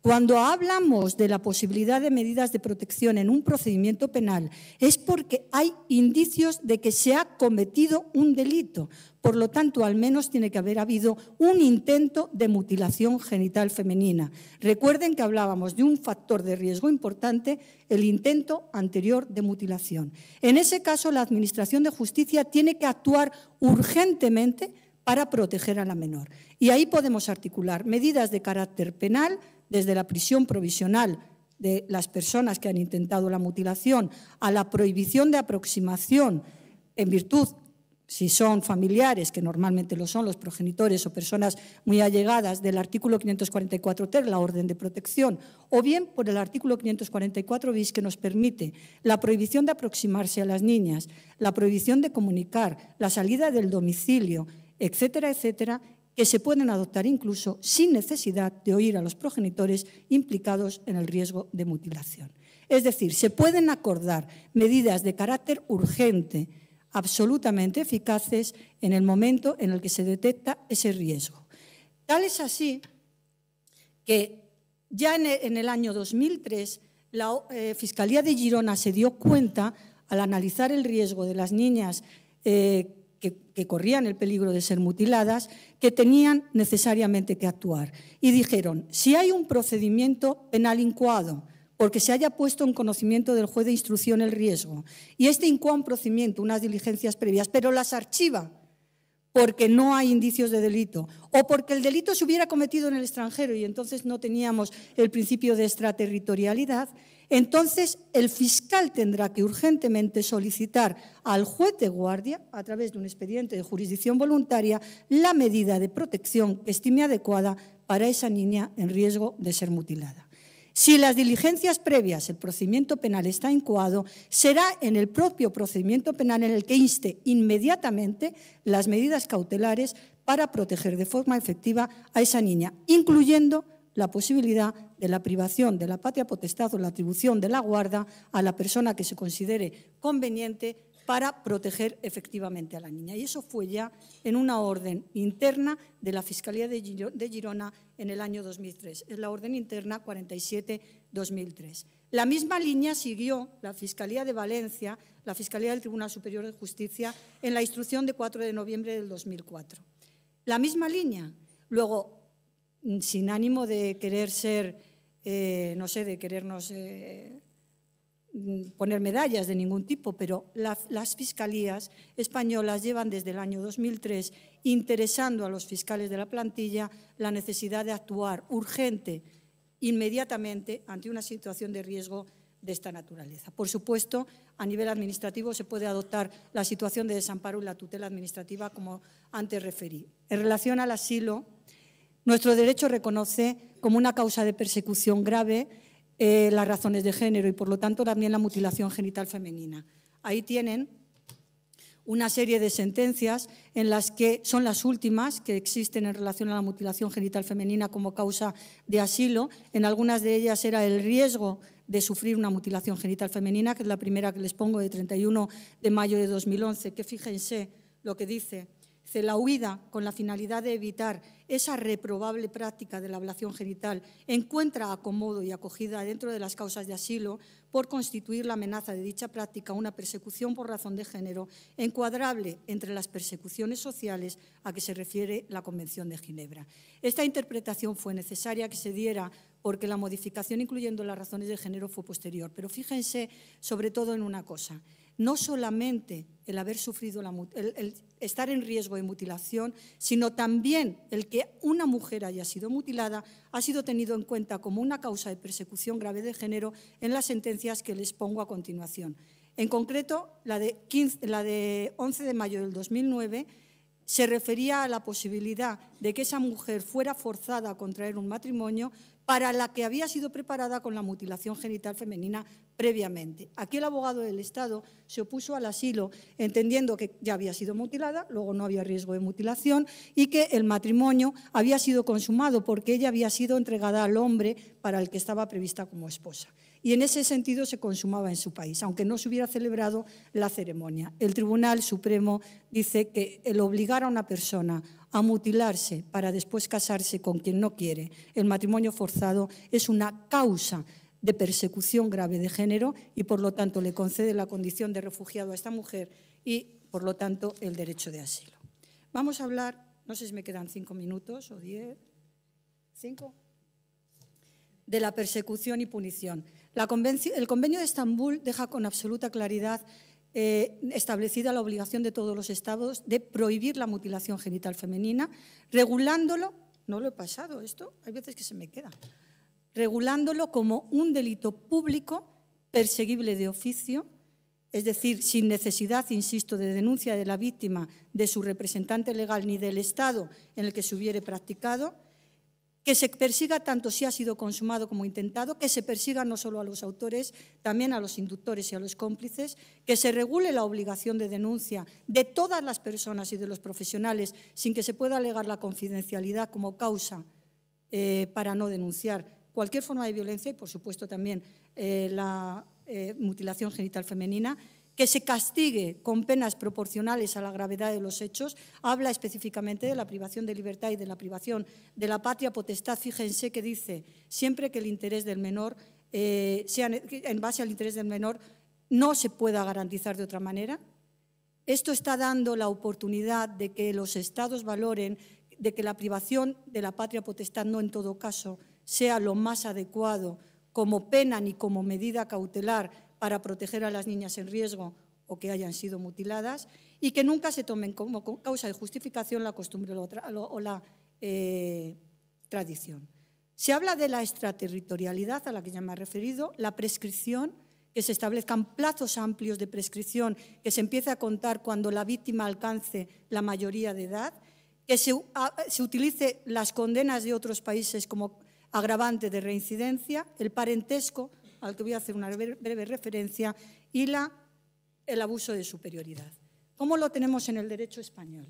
Cuando hablamos de la posibilidad de medidas de protección en un procedimiento penal, es porque hay indicios de que se ha cometido un delito. Por lo tanto, al menos tiene que haber habido un intento de mutilación genital femenina. Recuerden que hablábamos de un factor de riesgo importante, el intento anterior de mutilación. En ese caso, la Administración de Justicia tiene que actuar urgentemente para proteger a la menor. Y ahí podemos articular medidas de carácter penal, desde la prisión provisional de las personas que han intentado la mutilación a la prohibición de aproximación en virtud si son familiares, que normalmente lo son los progenitores o personas muy allegadas del artículo 544 ter, la orden de protección, o bien por el artículo 544 bis que nos permite la prohibición de aproximarse a las niñas, la prohibición de comunicar, la salida del domicilio, etcétera, etcétera, que se pueden adoptar incluso sin necesidad de oír a los progenitores implicados en el riesgo de mutilación. Es decir, se pueden acordar medidas de carácter urgente, absolutamente eficaces, en el momento en el que se detecta ese riesgo. Tal es así que ya en el año 2003 la eh, Fiscalía de Girona se dio cuenta, al analizar el riesgo de las niñas eh, que, corrían el peligro de ser mutiladas, que tenían necesariamente que actuar. Y dijeron, si hay un procedimiento penal incuado porque se haya puesto en conocimiento del juez de instrucción el riesgo, y este incoa un procedimiento, unas diligencias previas, pero las archiva porque no hay indicios de delito o porque el delito se hubiera cometido en el extranjero y entonces no teníamos el principio de extraterritorialidad, entonces, el fiscal tendrá que urgentemente solicitar al juez de guardia, a través de un expediente de jurisdicción voluntaria, la medida de protección que estime adecuada para esa niña en riesgo de ser mutilada. Si las diligencias previas, el procedimiento penal está incuado, será en el propio procedimiento penal en el que inste inmediatamente las medidas cautelares para proteger de forma efectiva a esa niña, incluyendo la posibilidad de la privación de la patria potestad o la atribución de la guarda a la persona que se considere conveniente para proteger efectivamente a la niña. Y eso fue ya en una orden interna de la Fiscalía de Girona en el año 2003. Es la orden interna 47-2003. La misma línea siguió la Fiscalía de Valencia, la Fiscalía del Tribunal Superior de Justicia, en la instrucción de 4 de noviembre del 2004. La misma línea. Luego, sin ánimo de querer ser, eh, no sé, de querernos eh, poner medallas de ningún tipo, pero las fiscalías españolas llevan desde el año 2003 interesando a los fiscales de la plantilla la necesidad de actuar urgente, inmediatamente, ante una situación de riesgo de esta naturaleza. Por supuesto, a nivel administrativo se puede adoptar la situación de desamparo y la tutela administrativa, como antes referí. En relación al asilo, nuestro derecho reconoce como una causa de persecución grave eh, las razones de género y, por lo tanto, también la mutilación genital femenina. Ahí tienen una serie de sentencias en las que son las últimas que existen en relación a la mutilación genital femenina como causa de asilo. En algunas de ellas era el riesgo de sufrir una mutilación genital femenina, que es la primera que les pongo de 31 de mayo de 2011, que fíjense lo que dice la huida, con la finalidad de evitar esa reprobable práctica de la ablación genital, encuentra acomodo y acogida dentro de las causas de asilo por constituir la amenaza de dicha práctica una persecución por razón de género encuadrable entre las persecuciones sociales a que se refiere la Convención de Ginebra. Esta interpretación fue necesaria que se diera porque la modificación incluyendo las razones de género fue posterior. Pero fíjense sobre todo en una cosa no solamente el haber sufrido la, el, estar en riesgo de mutilación, sino también el que una mujer haya sido mutilada ha sido tenido en cuenta como una causa de persecución grave de género en las sentencias que les pongo a continuación. En concreto, la de, la de 11 de mayo del 2009 se refería a la posibilidad de que esa mujer fuera forzada a contraer un matrimonio para la que había sido preparada con la mutilación genital femenina previamente. Aquí el abogado del Estado se opuso al asilo, entendiendo que ya había sido mutilada, luego no había riesgo de mutilación y que el matrimonio había sido consumado porque ella había sido entregada al hombre para el que estaba prevista como esposa y en ese sentido se consumaba en su país, aunque no se hubiera celebrado la ceremonia. El Tribunal Supremo dice que el obligar a una persona a mutilarse para después casarse con quien no quiere, el matrimonio forzado, es una causa de persecución grave de género y por lo tanto le concede la condición de refugiado a esta mujer y por lo tanto el derecho de asilo. Vamos a hablar, no sé si me quedan cinco minutos o diez, cinco, de la persecución y punición el Convenio de Estambul deja con absoluta claridad eh, establecida la obligación de todos los Estados de prohibir la mutilación genital femenina, regulándolo, no lo he pasado esto, hay veces que se me queda, regulándolo como un delito público perseguible de oficio, es decir, sin necesidad, insisto, de denuncia de la víctima, de su representante legal ni del Estado en el que se hubiere practicado, que se persiga tanto si ha sido consumado como intentado, que se persiga no solo a los autores, también a los inductores y a los cómplices, que se regule la obligación de denuncia de todas las personas y de los profesionales sin que se pueda alegar la confidencialidad como causa eh, para no denunciar cualquier forma de violencia y, por supuesto, también eh, la eh, mutilación genital femenina que se castigue con penas proporcionales a la gravedad de los hechos, habla específicamente de la privación de libertad y de la privación de la patria potestad. Fíjense que dice, siempre que el interés del menor, eh, sea, en base al interés del menor, no se pueda garantizar de otra manera. Esto está dando la oportunidad de que los estados valoren de que la privación de la patria potestad no en todo caso sea lo más adecuado como pena ni como medida cautelar para proteger a las niñas en riesgo o que hayan sido mutiladas y que nunca se tomen como causa de justificación la costumbre o la eh, tradición. Se habla de la extraterritorialidad a la que ya me he referido, la prescripción, que se establezcan plazos amplios de prescripción, que se empiece a contar cuando la víctima alcance la mayoría de edad, que se, se utilice las condenas de otros países como agravante de reincidencia, el parentesco, al que voy a hacer una breve referencia, y la, el abuso de superioridad. ¿Cómo lo tenemos en el derecho español?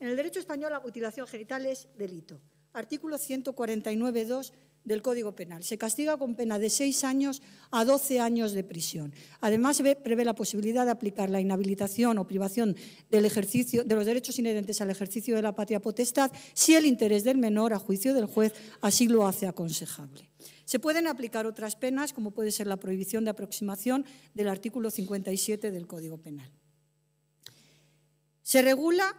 En el derecho español la mutilación genital es delito. Artículo 149.2 del Código Penal. Se castiga con pena de seis años a doce años de prisión. Además, prevé la posibilidad de aplicar la inhabilitación o privación del ejercicio, de los derechos inherentes al ejercicio de la patria potestad si el interés del menor, a juicio del juez, así lo hace aconsejable. Se pueden aplicar otras penas, como puede ser la prohibición de aproximación del artículo 57 del Código Penal. Se regula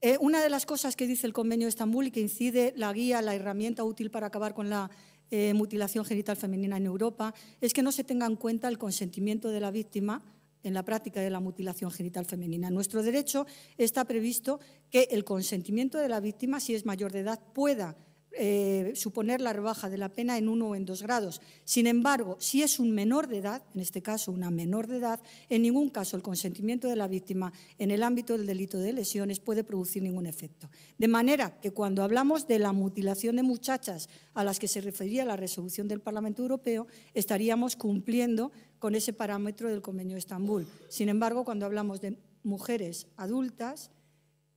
eh, una de las cosas que dice el Convenio de Estambul y que incide la guía, la herramienta útil para acabar con la eh, mutilación genital femenina en Europa, es que no se tenga en cuenta el consentimiento de la víctima en la práctica de la mutilación genital femenina. En nuestro derecho está previsto que el consentimiento de la víctima, si es mayor de edad, pueda eh, suponer la rebaja de la pena en uno o en dos grados. Sin embargo, si es un menor de edad, en este caso una menor de edad, en ningún caso el consentimiento de la víctima en el ámbito del delito de lesiones puede producir ningún efecto. De manera que cuando hablamos de la mutilación de muchachas a las que se refería la resolución del Parlamento Europeo, estaríamos cumpliendo con ese parámetro del Convenio de Estambul. Sin embargo, cuando hablamos de mujeres adultas,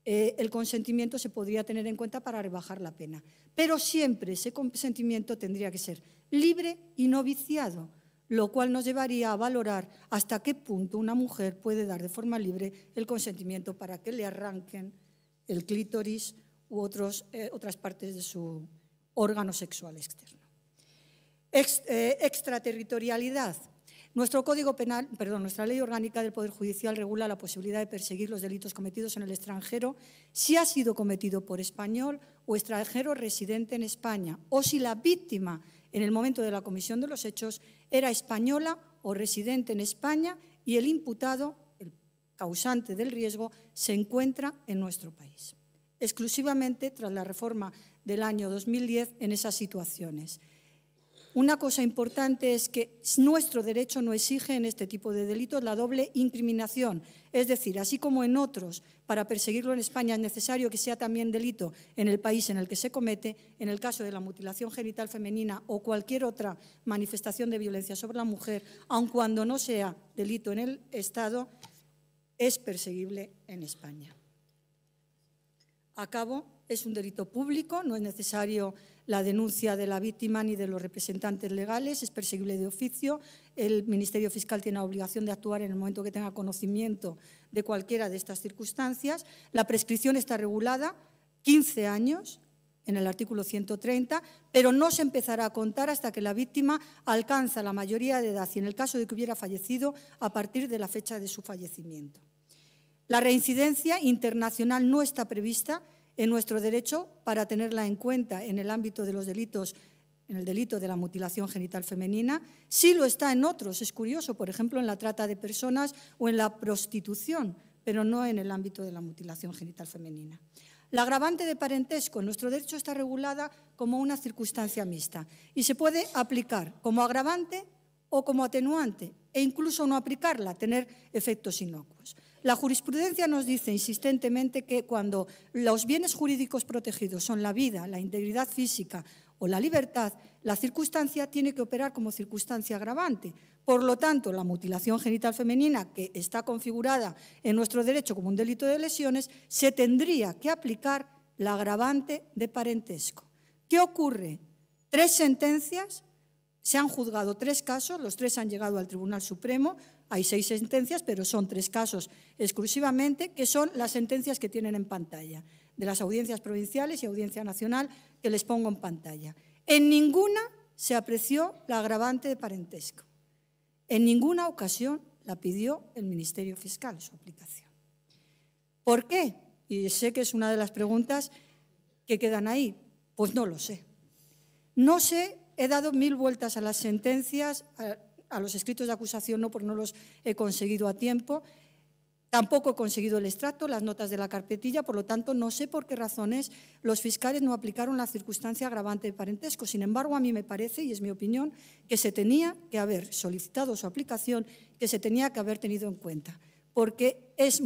eh, el consentimiento se podría tener en cuenta para rebajar la pena. Pero siempre ese consentimiento tendría que ser libre y no viciado, lo cual nos llevaría a valorar hasta qué punto una mujer puede dar de forma libre el consentimiento para que le arranquen el clítoris u otros, eh, otras partes de su órgano sexual externo. Eh, extraterritorialidad. Código Penal, nuestra Ley Orgánica del Poder Judicial regula la posibilidad de perseguir los delitos cometidos en el extranjero si ha sido cometido por español o extranjero residente en España o si la víctima en el momento de la comisión de los hechos era española o residente en España y el imputado, el causante del riesgo, se encuentra en nuestro país, exclusivamente tras la reforma del año 2010 en esas situaciones. Una cosa importante es que nuestro derecho no exige en este tipo de delitos la doble incriminación, es decir, así como en otros, para perseguirlo en España es necesario que sea también delito en el país en el que se comete, en el caso de la mutilación genital femenina o cualquier otra manifestación de violencia sobre la mujer, aun cuando no sea delito en el Estado, es perseguible en España. A cabo, es un delito público, no es necesario la denuncia de la víctima ni de los representantes legales, es perseguible de oficio. El Ministerio Fiscal tiene la obligación de actuar en el momento que tenga conocimiento de cualquiera de estas circunstancias. La prescripción está regulada 15 años en el artículo 130, pero no se empezará a contar hasta que la víctima alcanza la mayoría de edad y en el caso de que hubiera fallecido a partir de la fecha de su fallecimiento. La reincidencia internacional no está prevista en nuestro derecho para tenerla en cuenta en el ámbito de los delitos, en el delito de la mutilación genital femenina, sí lo está en otros, es curioso, por ejemplo, en la trata de personas o en la prostitución, pero no en el ámbito de la mutilación genital femenina. La agravante de parentesco en nuestro derecho está regulada como una circunstancia mixta y se puede aplicar como agravante o como atenuante e incluso no aplicarla, tener efectos inocuos. La jurisprudencia nos dice insistentemente que cuando los bienes jurídicos protegidos son la vida, la integridad física o la libertad, la circunstancia tiene que operar como circunstancia agravante. Por lo tanto, la mutilación genital femenina, que está configurada en nuestro derecho como un delito de lesiones, se tendría que aplicar la agravante de parentesco. ¿Qué ocurre? Tres sentencias, se han juzgado tres casos, los tres han llegado al Tribunal Supremo, hay seis sentencias, pero son tres casos exclusivamente, que son las sentencias que tienen en pantalla, de las audiencias provinciales y audiencia nacional que les pongo en pantalla. En ninguna se apreció la agravante de parentesco. En ninguna ocasión la pidió el Ministerio Fiscal su aplicación. ¿Por qué? Y sé que es una de las preguntas que quedan ahí. Pues no lo sé. No sé, he dado mil vueltas a las sentencias, a los escritos de acusación no, porque no los he conseguido a tiempo. Tampoco he conseguido el extracto, las notas de la carpetilla, por lo tanto, no sé por qué razones los fiscales no aplicaron la circunstancia agravante de parentesco. Sin embargo, a mí me parece, y es mi opinión, que se tenía que haber solicitado su aplicación, que se tenía que haber tenido en cuenta, porque es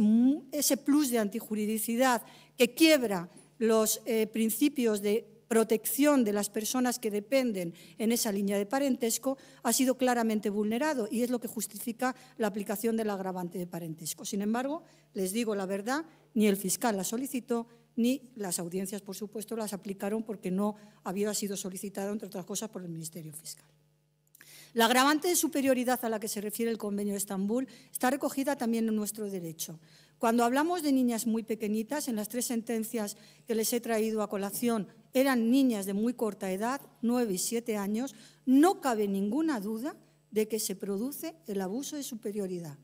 ese plus de antijuridicidad que quiebra los eh, principios de protección de las personas que dependen en esa línea de parentesco ha sido claramente vulnerado y es lo que justifica la aplicación del agravante de parentesco. Sin embargo, les digo la verdad, ni el fiscal la solicitó ni las audiencias, por supuesto, las aplicaron porque no había sido solicitada, entre otras cosas, por el Ministerio Fiscal. La agravante de superioridad a la que se refiere el Convenio de Estambul está recogida también en nuestro derecho. Cuando hablamos de niñas muy pequeñitas, en las tres sentencias que les he traído a colación eran niñas de muy corta edad, nueve y siete años, no cabe ninguna duda de que se produce el abuso de superioridad.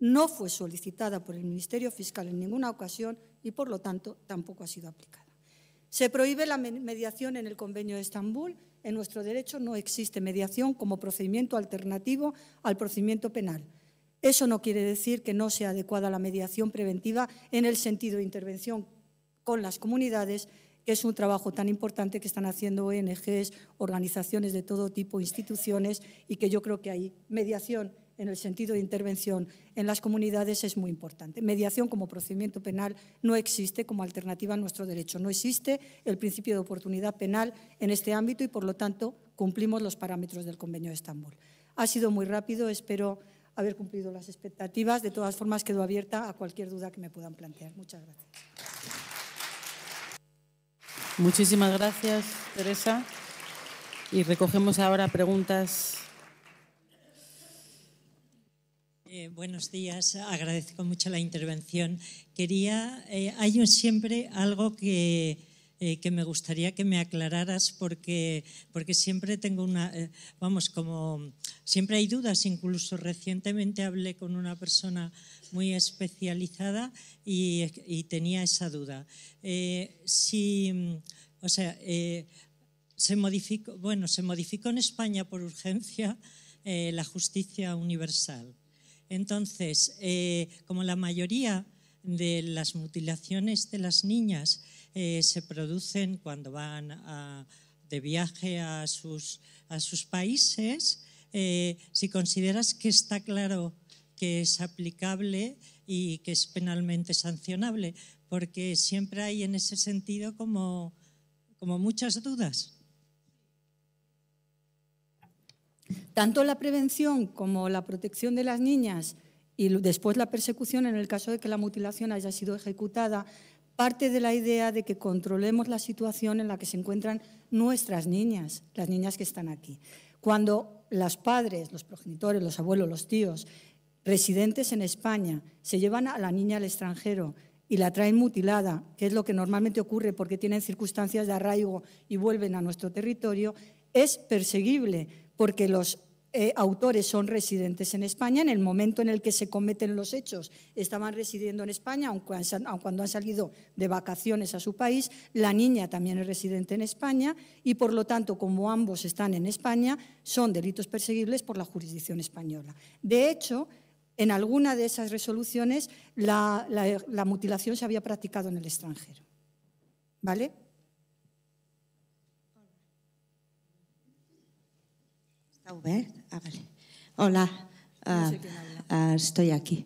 No fue solicitada por el Ministerio Fiscal en ninguna ocasión y, por lo tanto, tampoco ha sido aplicada. Se prohíbe la mediación en el Convenio de Estambul. En nuestro derecho no existe mediación como procedimiento alternativo al procedimiento penal. Eso no quiere decir que no sea adecuada la mediación preventiva en el sentido de intervención con las comunidades es un trabajo tan importante que están haciendo ONGs, organizaciones de todo tipo, instituciones, y que yo creo que hay mediación en el sentido de intervención en las comunidades es muy importante. Mediación como procedimiento penal no existe como alternativa a nuestro derecho. No existe el principio de oportunidad penal en este ámbito y, por lo tanto, cumplimos los parámetros del Convenio de Estambul. Ha sido muy rápido, espero haber cumplido las expectativas. De todas formas, quedo abierta a cualquier duda que me puedan plantear. Muchas gracias. Muchísimas gracias, Teresa. Y recogemos ahora preguntas. Eh, buenos días, agradezco mucho la intervención. Quería, eh, hay siempre algo que eh, que me gustaría que me aclararas porque, siempre tengo una, eh, vamos, como siempre hay dudas, incluso recientemente hablé con una persona muy especializada y, tenía esa duda. Eh, si, o sea, se modificó, se modificó en España por urgencia la justicia universal. Entonces, como la mayoría de las mutilaciones de las niñas eh, se producen cuando van de viaje a sus, a sus países, eh, si consideras que está claro que es aplicable y que es penalmente sancionable, porque siempre hay en ese sentido como, como muchas dudas. Tanto la prevención como la protección de las niñas y después la persecución en el caso de que la mutilación haya sido ejecutada parte de la idea de que controlemos la situación en la que se encuentran nuestras niñas, las niñas que están aquí. Cuando los padres, los progenitores, los abuelos, los tíos, residentes en España, se llevan a la niña al extranjero y la traen mutilada, que es lo que normalmente ocurre porque tienen circunstancias de arraigo y vuelven a nuestro territorio, es perseguible porque los eh, autores son residentes en España. En el momento en el que se cometen los hechos, estaban residiendo en España, aunque cuando han salido de vacaciones a su país. La niña también es residente en España y, por lo tanto, como ambos están en España, son delitos perseguibles por la jurisdicción española. De hecho, en alguna de esas resoluciones la, la mutilación se había practicado en el extranjero. ¿Vale? ¿eh? Ah, Hola, ah, ah, estoy aquí.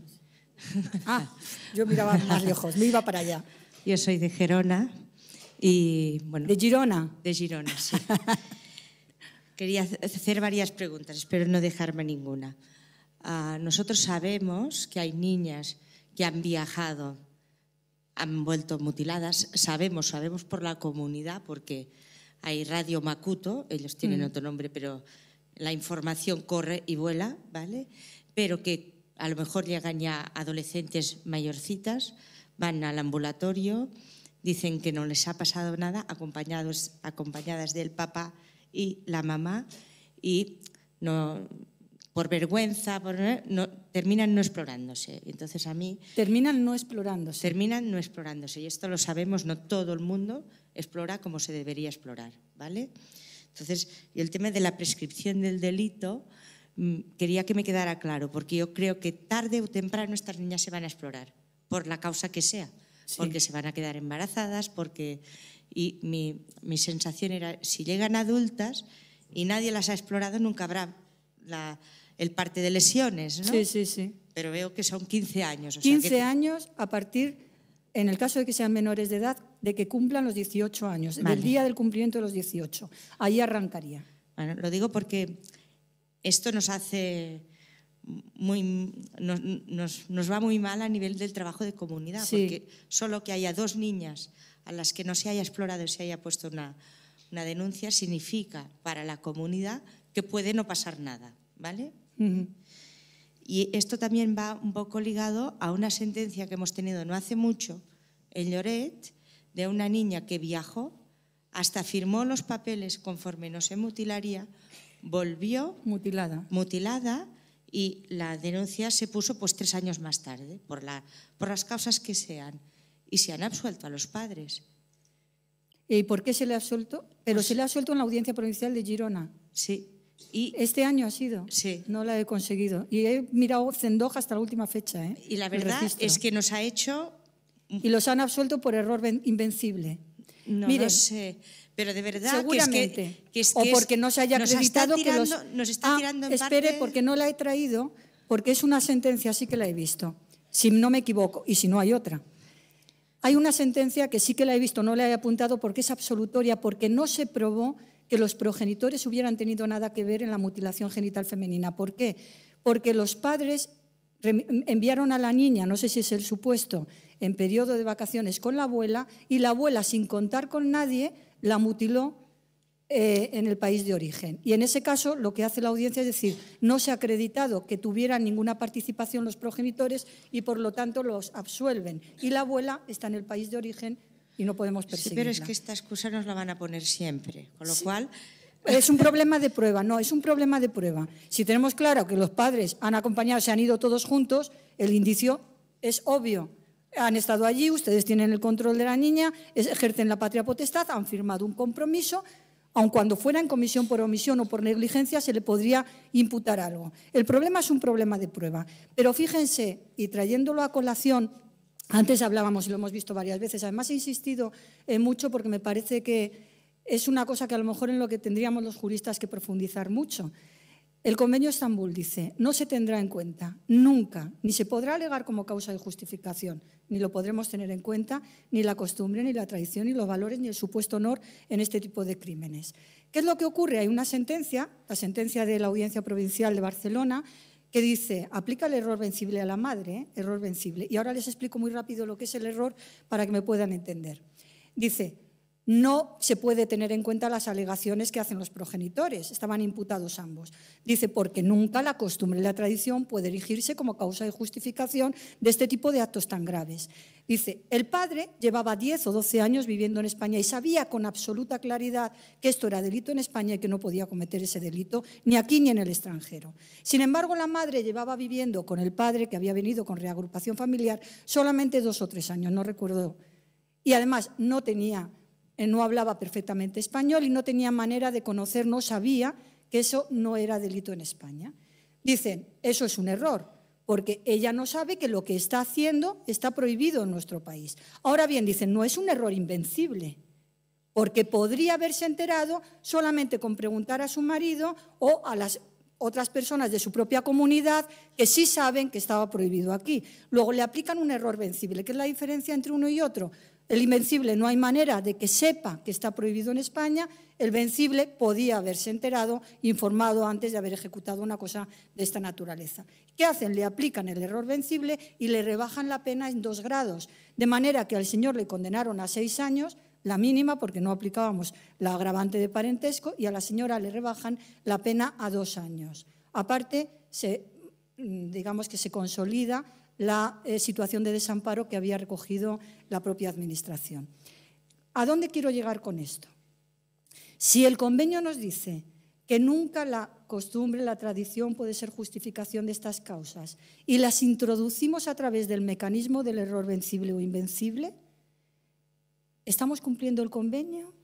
yo miraba más lejos, me iba para allá. Yo soy de Gerona y bueno. De Girona. De Girona, Quería hacer varias preguntas, espero no dejarme ninguna. nosotros sabemos que hay niñas que han viajado, han vuelto mutiladas. Sabemos, sabemos por la comunidad, porque hay Radio Macuto, ellos tienen mm. otro nombre, pero la información corre y vuela, ¿vale? Pero que a lo mejor llegan ya adolescentes mayorcitas, van al ambulatorio, dicen que no les ha pasado nada, acompañados, acompañadas del papá y la mamá, y no, por vergüenza, ¿eh? terminan no explorándose. Entonces a mí... Terminan no explorándose. Terminan no explorándose. Y esto lo sabemos, no todo el mundo explora como se debería explorar, ¿vale? Entonces, el tema de la prescripción del delito mm, quería que me quedara claro, porque yo creo que tarde o temprano estas niñas se van a explorar, por la causa que sea, porque se van a quedar embarazadas, porque... Y mi, sensación era, si llegan adultas y nadie las ha explorado, nunca habrá el parte de lesiones, ¿no? Sí, sí, sí. Pero veo que son 15 años. 15 años a partir, en el caso de que sean menores de edad, de que cumplan los 18 años, el del día del cumplimiento de los 18. Ahí arrancaría. lo digo porque esto nos hace muy nos, va muy mal a nivel del trabajo de comunidad, porque solo que haya dos niñas a las que no se haya explorado y se haya puesto una, denuncia significa para la comunidad que puede no pasar nada, ¿vale? Y esto también va un poco ligado a una sentencia que hemos tenido no hace mucho en Lloret, de una niña que viajó, hasta firmó los papeles conforme no se mutilaría, volvió mutilada, mutilada y la denuncia se puso pues tres años más tarde, por, la, por las causas que sean. Y se han absuelto a los padres. ¿Y por qué se le ha absuelto? Pero pues se le ha absuelto en la audiencia provincial de Girona. Sí. Y, este año ha sido. Sí. No la he conseguido. Y he mirado Zendoja hasta la última fecha. ¿eh? Y la verdad es que nos ha hecho y los han absuelto por error invencible. No, sé. Pero de verdad, Que es que, o porque no se haya acreditado que los. Nos está ah, en espere, porque no la he traído, porque es una sentencia, sí que la he visto, si no me equivoco, y si no hay otra. Hay una sentencia que sí que la he visto, no la he apuntado porque es absolutoria, porque no se probó que los progenitores hubieran tenido nada que ver en la mutilación genital femenina. ¿Por qué? Porque los padres enviaron a la niña, no sé si es el supuesto, en periodo de vacaciones con la abuela y la abuela, sin contar con nadie, la mutiló eh, en el país de origen. Y en ese caso lo que hace la audiencia es decir, no se ha acreditado que tuvieran ninguna participación los progenitores y por lo tanto los absuelven. Y la abuela está en el país de origen y no podemos perseguirla. pero es que esta excusa nos la van a poner siempre, con lo cual... Es un problema de prueba, no, es un problema de prueba. Si tenemos claro que los padres han acompañado, se han ido todos juntos, el indicio es obvio han estado allí, ustedes tienen el control de la niña, ejercen la patria potestad, han firmado un compromiso, aun cuando fuera en comisión por omisión o por negligencia, se le podría imputar algo. El problema es un problema de prueba. Pero fíjense, y trayéndolo a colación, antes hablábamos y lo hemos visto varias veces, además he insistido eh, mucho porque me parece que es una cosa que a lo mejor en lo que tendríamos los juristas que profundizar mucho. El convenio de Estambul dice, no se tendrá en cuenta nunca, ni se podrá alegar como causa de justificación, ni lo podremos tener en cuenta, ni la costumbre, ni la tradición, ni los valores, ni el supuesto honor en este tipo de crímenes. ¿Qué es lo que ocurre? Hay una sentencia, la sentencia de la Audiencia Provincial de Barcelona, que dice, aplica el error vencible a la madre, ¿eh? error vencible. Y ahora les explico muy rápido lo que es el error para que me puedan entender. Dice, no se puede tener en cuenta las alegaciones que hacen los progenitores, estaban imputados ambos. Dice, porque nunca la costumbre y la tradición puede erigirse como causa de justificación de este tipo de actos tan graves. Dice, el padre llevaba 10 o 12 años viviendo en España y sabía con absoluta claridad que esto era delito en España y que no podía cometer ese delito ni aquí ni en el extranjero. Sin embargo, la madre llevaba viviendo con el padre, que había venido con reagrupación familiar, solamente dos o tres años, no recuerdo. Y además no tenía eh, no hablaba perfectamente español y no tenía manera de conocer, no sabía que eso no era delito en España. Dicen, eso es un error, porque ella no sabe que lo que está haciendo está prohibido en nuestro país. Ahora bien, dicen, no es un error invencible, porque podría haberse enterado solamente con preguntar a su marido o a las otras personas de su propia comunidad que sí saben que estaba prohibido aquí. Luego le aplican un error vencible, que es la diferencia entre uno y otro. El invencible no hay manera de que sepa que está prohibido en España. El vencible podía haberse enterado, informado antes de haber ejecutado una cosa de esta naturaleza. ¿Qué hacen? Le aplican el error vencible y le rebajan la pena en dos grados, de manera que al señor le condenaron a seis años, la mínima, porque no aplicábamos la agravante de parentesco, y a la señora le rebajan la pena a dos años. Aparte, digamos que se consolida la eh, situación de desamparo que había recogido la propia Administración. ¿A dónde quiero llegar con esto? Si el convenio nos dice que nunca la costumbre, la tradición puede ser justificación de estas causas y las introducimos a través del mecanismo del error vencible o invencible, ¿estamos cumpliendo el convenio?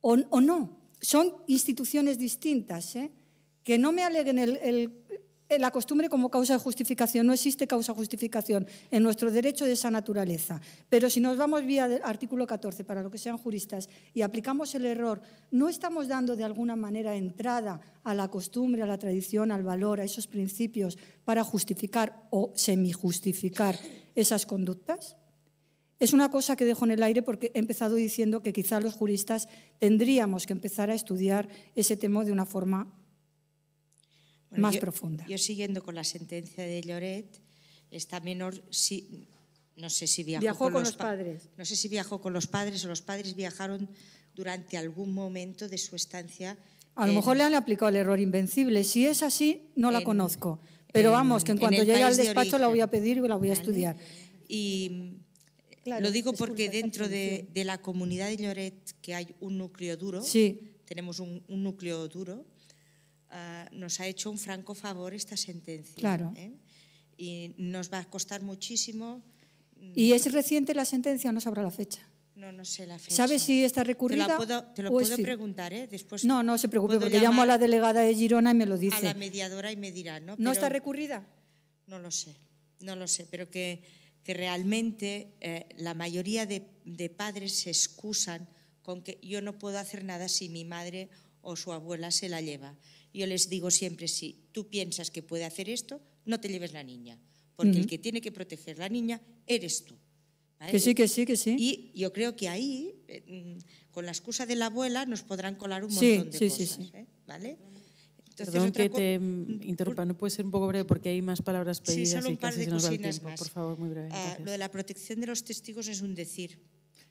¿O, no? Son instituciones distintas, ¿eh? Que no me aleguen el eh, la costumbre como causa de justificación. No existe causa justificación en nuestro derecho de esa naturaleza. Pero si nos vamos vía del artículo 14, para lo que sean juristas, y aplicamos el error, no estamos dando de alguna manera entrada a la costumbre, a la tradición, al valor, a esos principios para justificar o semijustificar esas conductas. Es una cosa que dejo en el aire porque he empezado diciendo que quizás los juristas tendríamos que empezar a estudiar ese tema de una forma más yo, profunda. Yo siguiendo con la sentencia de Lloret, esta menor si, no sé si viajó, con, los, padres. No sé si viajó con los padres o los padres viajaron durante algún momento de su estancia. A lo mejor le han aplicado el error invencible. Si es así, no la conozco. Pero vamos, que en cuanto llegue al despacho la voy a pedir y la voy a estudiar. Y lo digo porque dentro de, la comunidad de Lloret, que hay un núcleo duro, sí. tenemos un, un núcleo duro, nos ha hecho un franco favor esta sentencia. Claro. ¿eh? Y nos va a costar muchísimo. ¿Y es reciente la sentencia no sabrá la fecha? No, no sé la fecha. ¿Sabes si está recurrida? Te lo pues puedo, preguntar, ¿eh? Después no, no se preocupe, porque llamo a la delegada de Girona y me lo dice. A la mediadora y me dirá, ¿no? ¿No está recurrida? No lo sé, no lo sé, pero que, realmente eh, la mayoría de, de, padres se excusan con que yo no puedo hacer nada si mi madre o su abuela se la lleva. Yo les digo siempre, si tú piensas que puede hacer esto, no te lleves la niña, porque el que tiene que proteger la niña eres tú. Que sí, que sí, que sí. Y yo creo que ahí, mm, con la excusa de la abuela, nos podrán colar un montón de sí, cosas. Sí, ¿eh? ¿Vale? Entonces, Perdón que te interrumpa, no puede ser un poco breve porque hay más palabras pedidas. Sí, solo un par de cocinas más. Por favor, muy breve. Ah, lo de la protección de los testigos es un decir.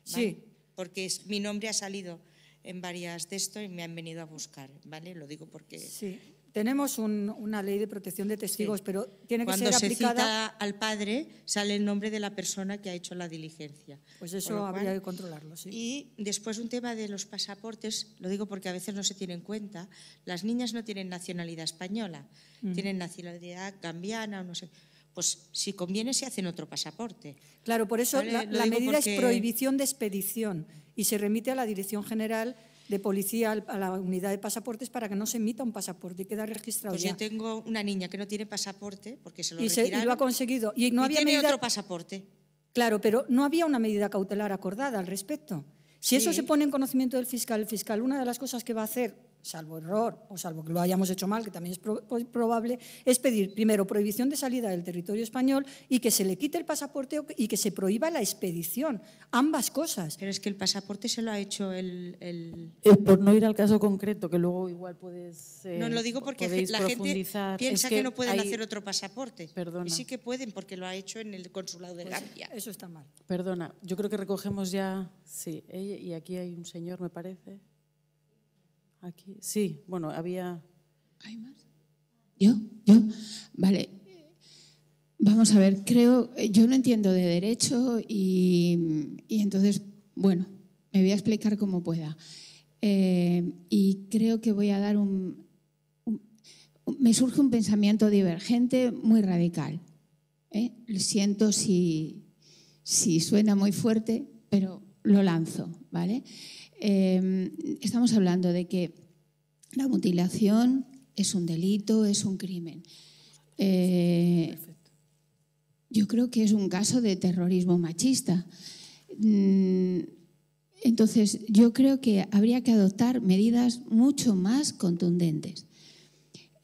Sí. Porque es, mi nombre ha salido en varias de esto y me han venido a buscar, ¿vale? Lo digo porque... Sí, tenemos una ley de protección de testigos, pero tiene que ser aplicada... Cuando se cita al padre, sale el nombre de la persona que ha hecho la diligencia. Pues eso habría que controlarlo, sí. Y después un tema de los pasaportes, lo digo porque a veces no se tiene en cuenta, las niñas no tienen nacionalidad española, tienen nacionalidad gambiana o no sé pues si conviene se hacen otro pasaporte. Claro, por eso la, medida es prohibición de expedición y se remite a la Dirección General de Policía, a la unidad de pasaportes, para que no se emita un pasaporte y queda registrado. Pues yo tengo una niña que no tiene pasaporte porque se lo lo ha conseguido. Y, no había tiene otro pasaporte. Claro, pero no había una medida cautelar acordada al respecto. Si eso se pone en conocimiento del fiscal, el fiscal una de las cosas que va a hacer salvo error o salvo que lo hayamos hecho mal, que también es probable, es pedir primero prohibición de salida del territorio español y que se le quite el pasaporte y que se prohíba la expedición. Ambas cosas. Pero es que el pasaporte se lo ha hecho el... por no ir al caso concreto, que luego igual puedes... Eh, no, lo digo porque la gente piensa que, no pueden hacer otro pasaporte. Perdona. Y sí que pueden porque lo ha hecho en el consulado de pues, Gambia. eso está mal. Perdona, yo creo que recogemos ya... Sí, y aquí hay un señor, me parece sí, bueno, había. ¿Hay más? ¿Yo? ¿Yo? Vale. Vamos a ver, creo, yo no entiendo de derecho y, entonces, bueno, me voy a explicar como pueda. Eh, y creo que voy a dar un, Me surge un pensamiento divergente muy radical. ¿eh? Lo siento si, si suena muy fuerte, pero lo lanzo, ¿vale? Em, estamos hablando de que la mutilación es un delito, es un crimen. Eh, yo creo que es un caso de terrorismo machista. Mm, entonces, yo creo que habría que adoptar medidas mucho más contundentes.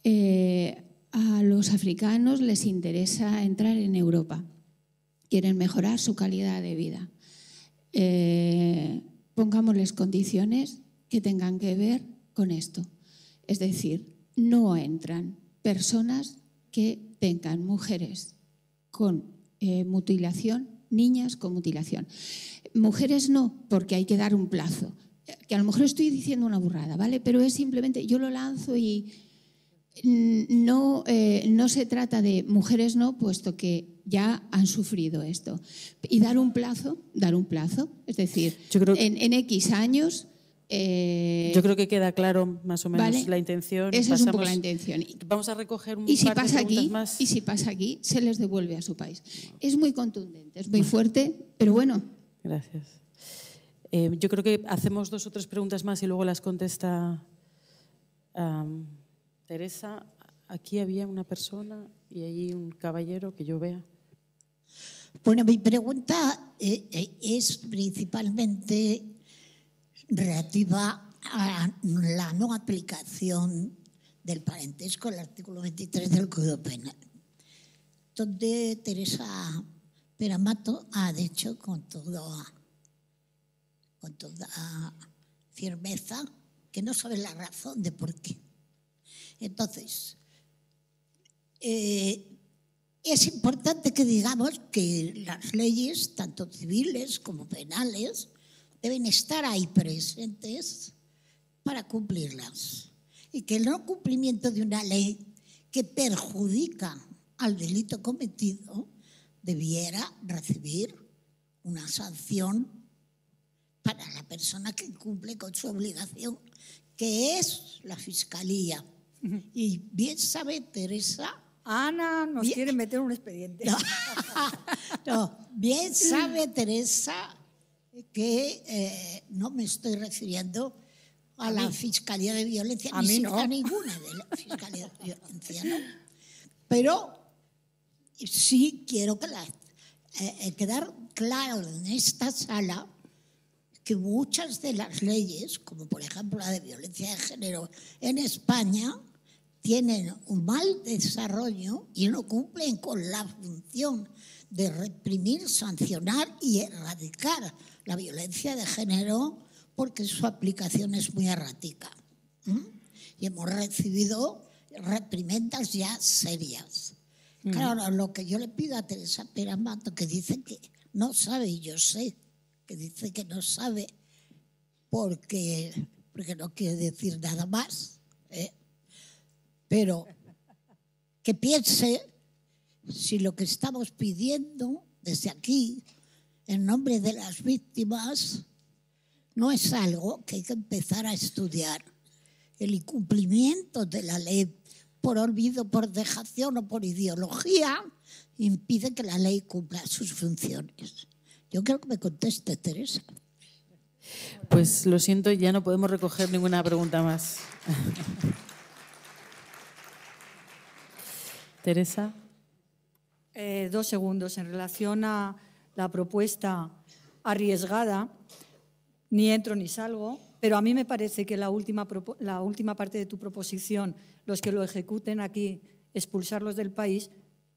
Eh, a los africanos les interesa entrar en Europa. Quieren mejorar su calidad de vida. Eh, pongámosles condiciones que tengan que ver con esto. Es decir, no entran personas que tengan mujeres con eh, mutilación, niñas con mutilación. Mujeres no, porque hay que dar un plazo. Que a lo mejor estoy diciendo una burrada, ¿vale? Pero es simplemente, yo lo lanzo y no, eh, no se trata de mujeres no, puesto que ya han sufrido esto. Y dar un plazo, dar un plazo, es decir, en, X años eh, Yo creo que queda claro más o menos la intención. es un poco la intención. Vamos a recoger un y par pasa de aquí, más. Y si pasa aquí, se les devuelve a su país. Es muy contundente, es muy fuerte, pero bueno. Gracias. Eh, yo creo que hacemos dos o tres preguntas más y luego las contesta Teresa. Aquí había una persona y allí un caballero que yo vea. Bueno, mi pregunta eh, eh, es principalmente relativa a la no aplicación del parentesco el artículo 23 del Código Penal, donde Teresa Peramato ha dicho con toda, con toda firmeza que no sabe la razón de por qué. Entonces, eh, es importante que digamos que las leyes, tanto civiles como penales, deben estar ahí presentes para cumplirlas. Y que el no cumplimiento de una ley que perjudica al delito cometido debiera recibir una sanción para la persona que incumple con su obligación, que es la Fiscalía. Y bien sabe Teresa Ana nos quiere meter un expediente. No. bien sabe Teresa que eh, no me estoy refiriendo a, la Fiscalía de Violencia, ni a ninguna de la Fiscalía de Violencia, Pero sí quiero eh, eh, quedar claro en esta sala que muchas de las leyes, como por ejemplo la de violencia de género en España, tienen un mal desarrollo y no cumplen con la función de reprimir, sancionar y erradicar la violencia de género porque su aplicación es muy errática. Y hemos recibido reprimendas ya serias. Mm. Claro, lo que yo le pido a Teresa Peramato, que dice que no sabe, y yo sé que dice que no sabe, porque, porque no quiere decir nada más. ¿eh? pero que piense si lo que estamos pidiendo desde aquí, en nombre de las víctimas, no es algo que hay que empezar a estudiar. El incumplimiento de la ley por olvido, por dejación o por ideología impide que la ley cumpla sus funciones. Yo creo que me conteste, Teresa. Pues lo siento, ya no podemos recoger ninguna pregunta más. Teresa. Eh, dos segundos. En relación a la propuesta arriesgada, ni entro ni salgo, pero a mí me parece que la última, la última parte de tu proposición, los que lo ejecuten aquí, expulsarlos del país,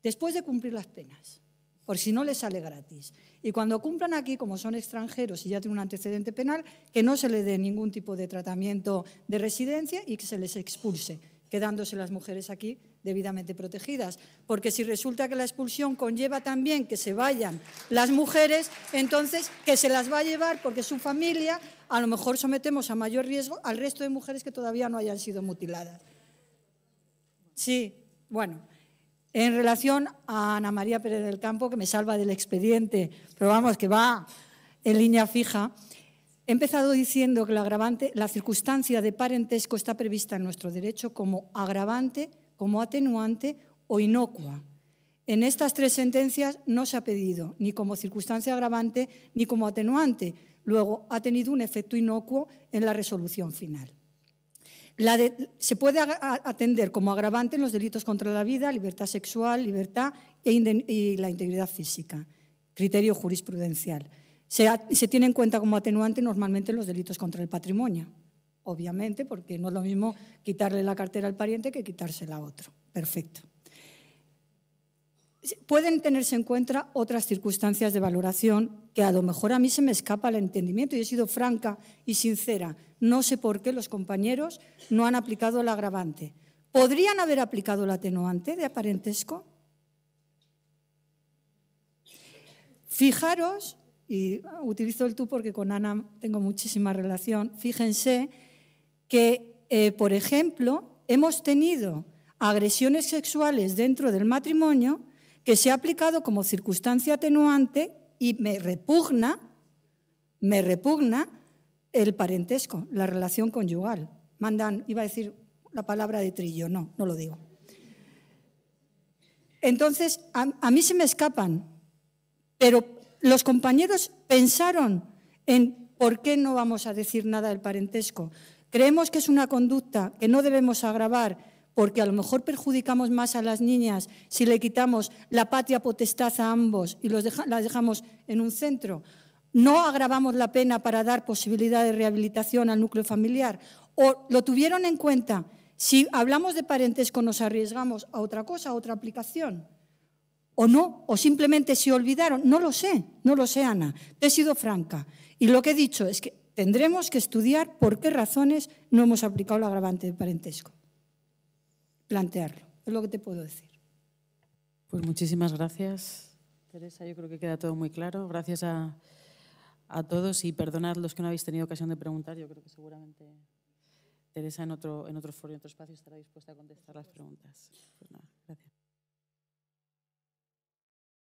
después de cumplir las penas, por si no les sale gratis. Y cuando cumplan aquí, como son extranjeros y ya tienen un antecedente penal, que no se les dé ningún tipo de tratamiento de residencia y que se les expulse, quedándose las mujeres aquí debidamente protegidas. Porque si resulta que la expulsión conlleva también que se vayan las mujeres, entonces que se las va a llevar porque su familia, a lo mejor sometemos a mayor riesgo al resto de mujeres que todavía no hayan sido mutiladas. Sí, bueno. En relación a Ana María Pérez del Campo, que me salva del expediente, pero vamos, que va en línea fija, he empezado diciendo que agravante, la circunstancia de parentesco está prevista en nuestro derecho como agravante como atenuante o inocua. En estas tres sentencias no se ha pedido ni como circunstancia agravante ni como atenuante. Luego ha tenido un efecto inocuo en la resolución final. se puede atender como agravante en los delitos contra la vida, libertad sexual, libertad e y la integridad física. Criterio jurisprudencial. Se, se tiene en cuenta como atenuante normalmente los delitos contra el patrimonio obviamente, porque no es lo mismo quitarle la cartera al pariente que quitársela a otro. Perfecto. Pueden tenerse en cuenta otras circunstancias de valoración que a lo mejor a mí se me escapa el entendimiento y he sido franca y sincera. No sé por qué los compañeros no han aplicado el agravante. ¿Podrían haber aplicado el atenuante de aparentesco? Fijaros, y utilizo el tú porque con Ana tengo muchísima relación, fíjense que, eh, por ejemplo, hemos tenido agresiones sexuales dentro del matrimonio que se ha aplicado como circunstancia atenuante y me repugna, me repugna el parentesco, la relación conyugal. Mandan, iba a decir la palabra de trillo, no, no lo digo. Entonces, a mí se me escapan, pero los compañeros pensaron en por qué no vamos a decir nada del parentesco. Creemos que es una conducta que no debemos agravar porque a lo mejor perjudicamos más a las niñas si le quitamos la patria potestad a ambos y los las dejamos en un centro. No agravamos la pena para dar posibilidad de rehabilitación al núcleo familiar. O lo tuvieron en cuenta. Si hablamos de parentesco nos arriesgamos a otra cosa, a otra aplicación. O no, o simplemente se olvidaron. No lo sé, no lo sé, Ana. Te he sido franca. Y lo que he dicho es que tendremos que estudiar por qué razones no hemos aplicado el agravante de parentesco. Plantearlo, es lo que te puedo decir. Pues muchísimas gracias, Teresa. Yo creo que queda todo muy claro. Gracias a, a todos y perdonad los que no habéis tenido ocasión de preguntar. Yo creo que seguramente Teresa en otro, en otro foro y en otro espacio estará dispuesta a contestar las preguntas. Pues gracias.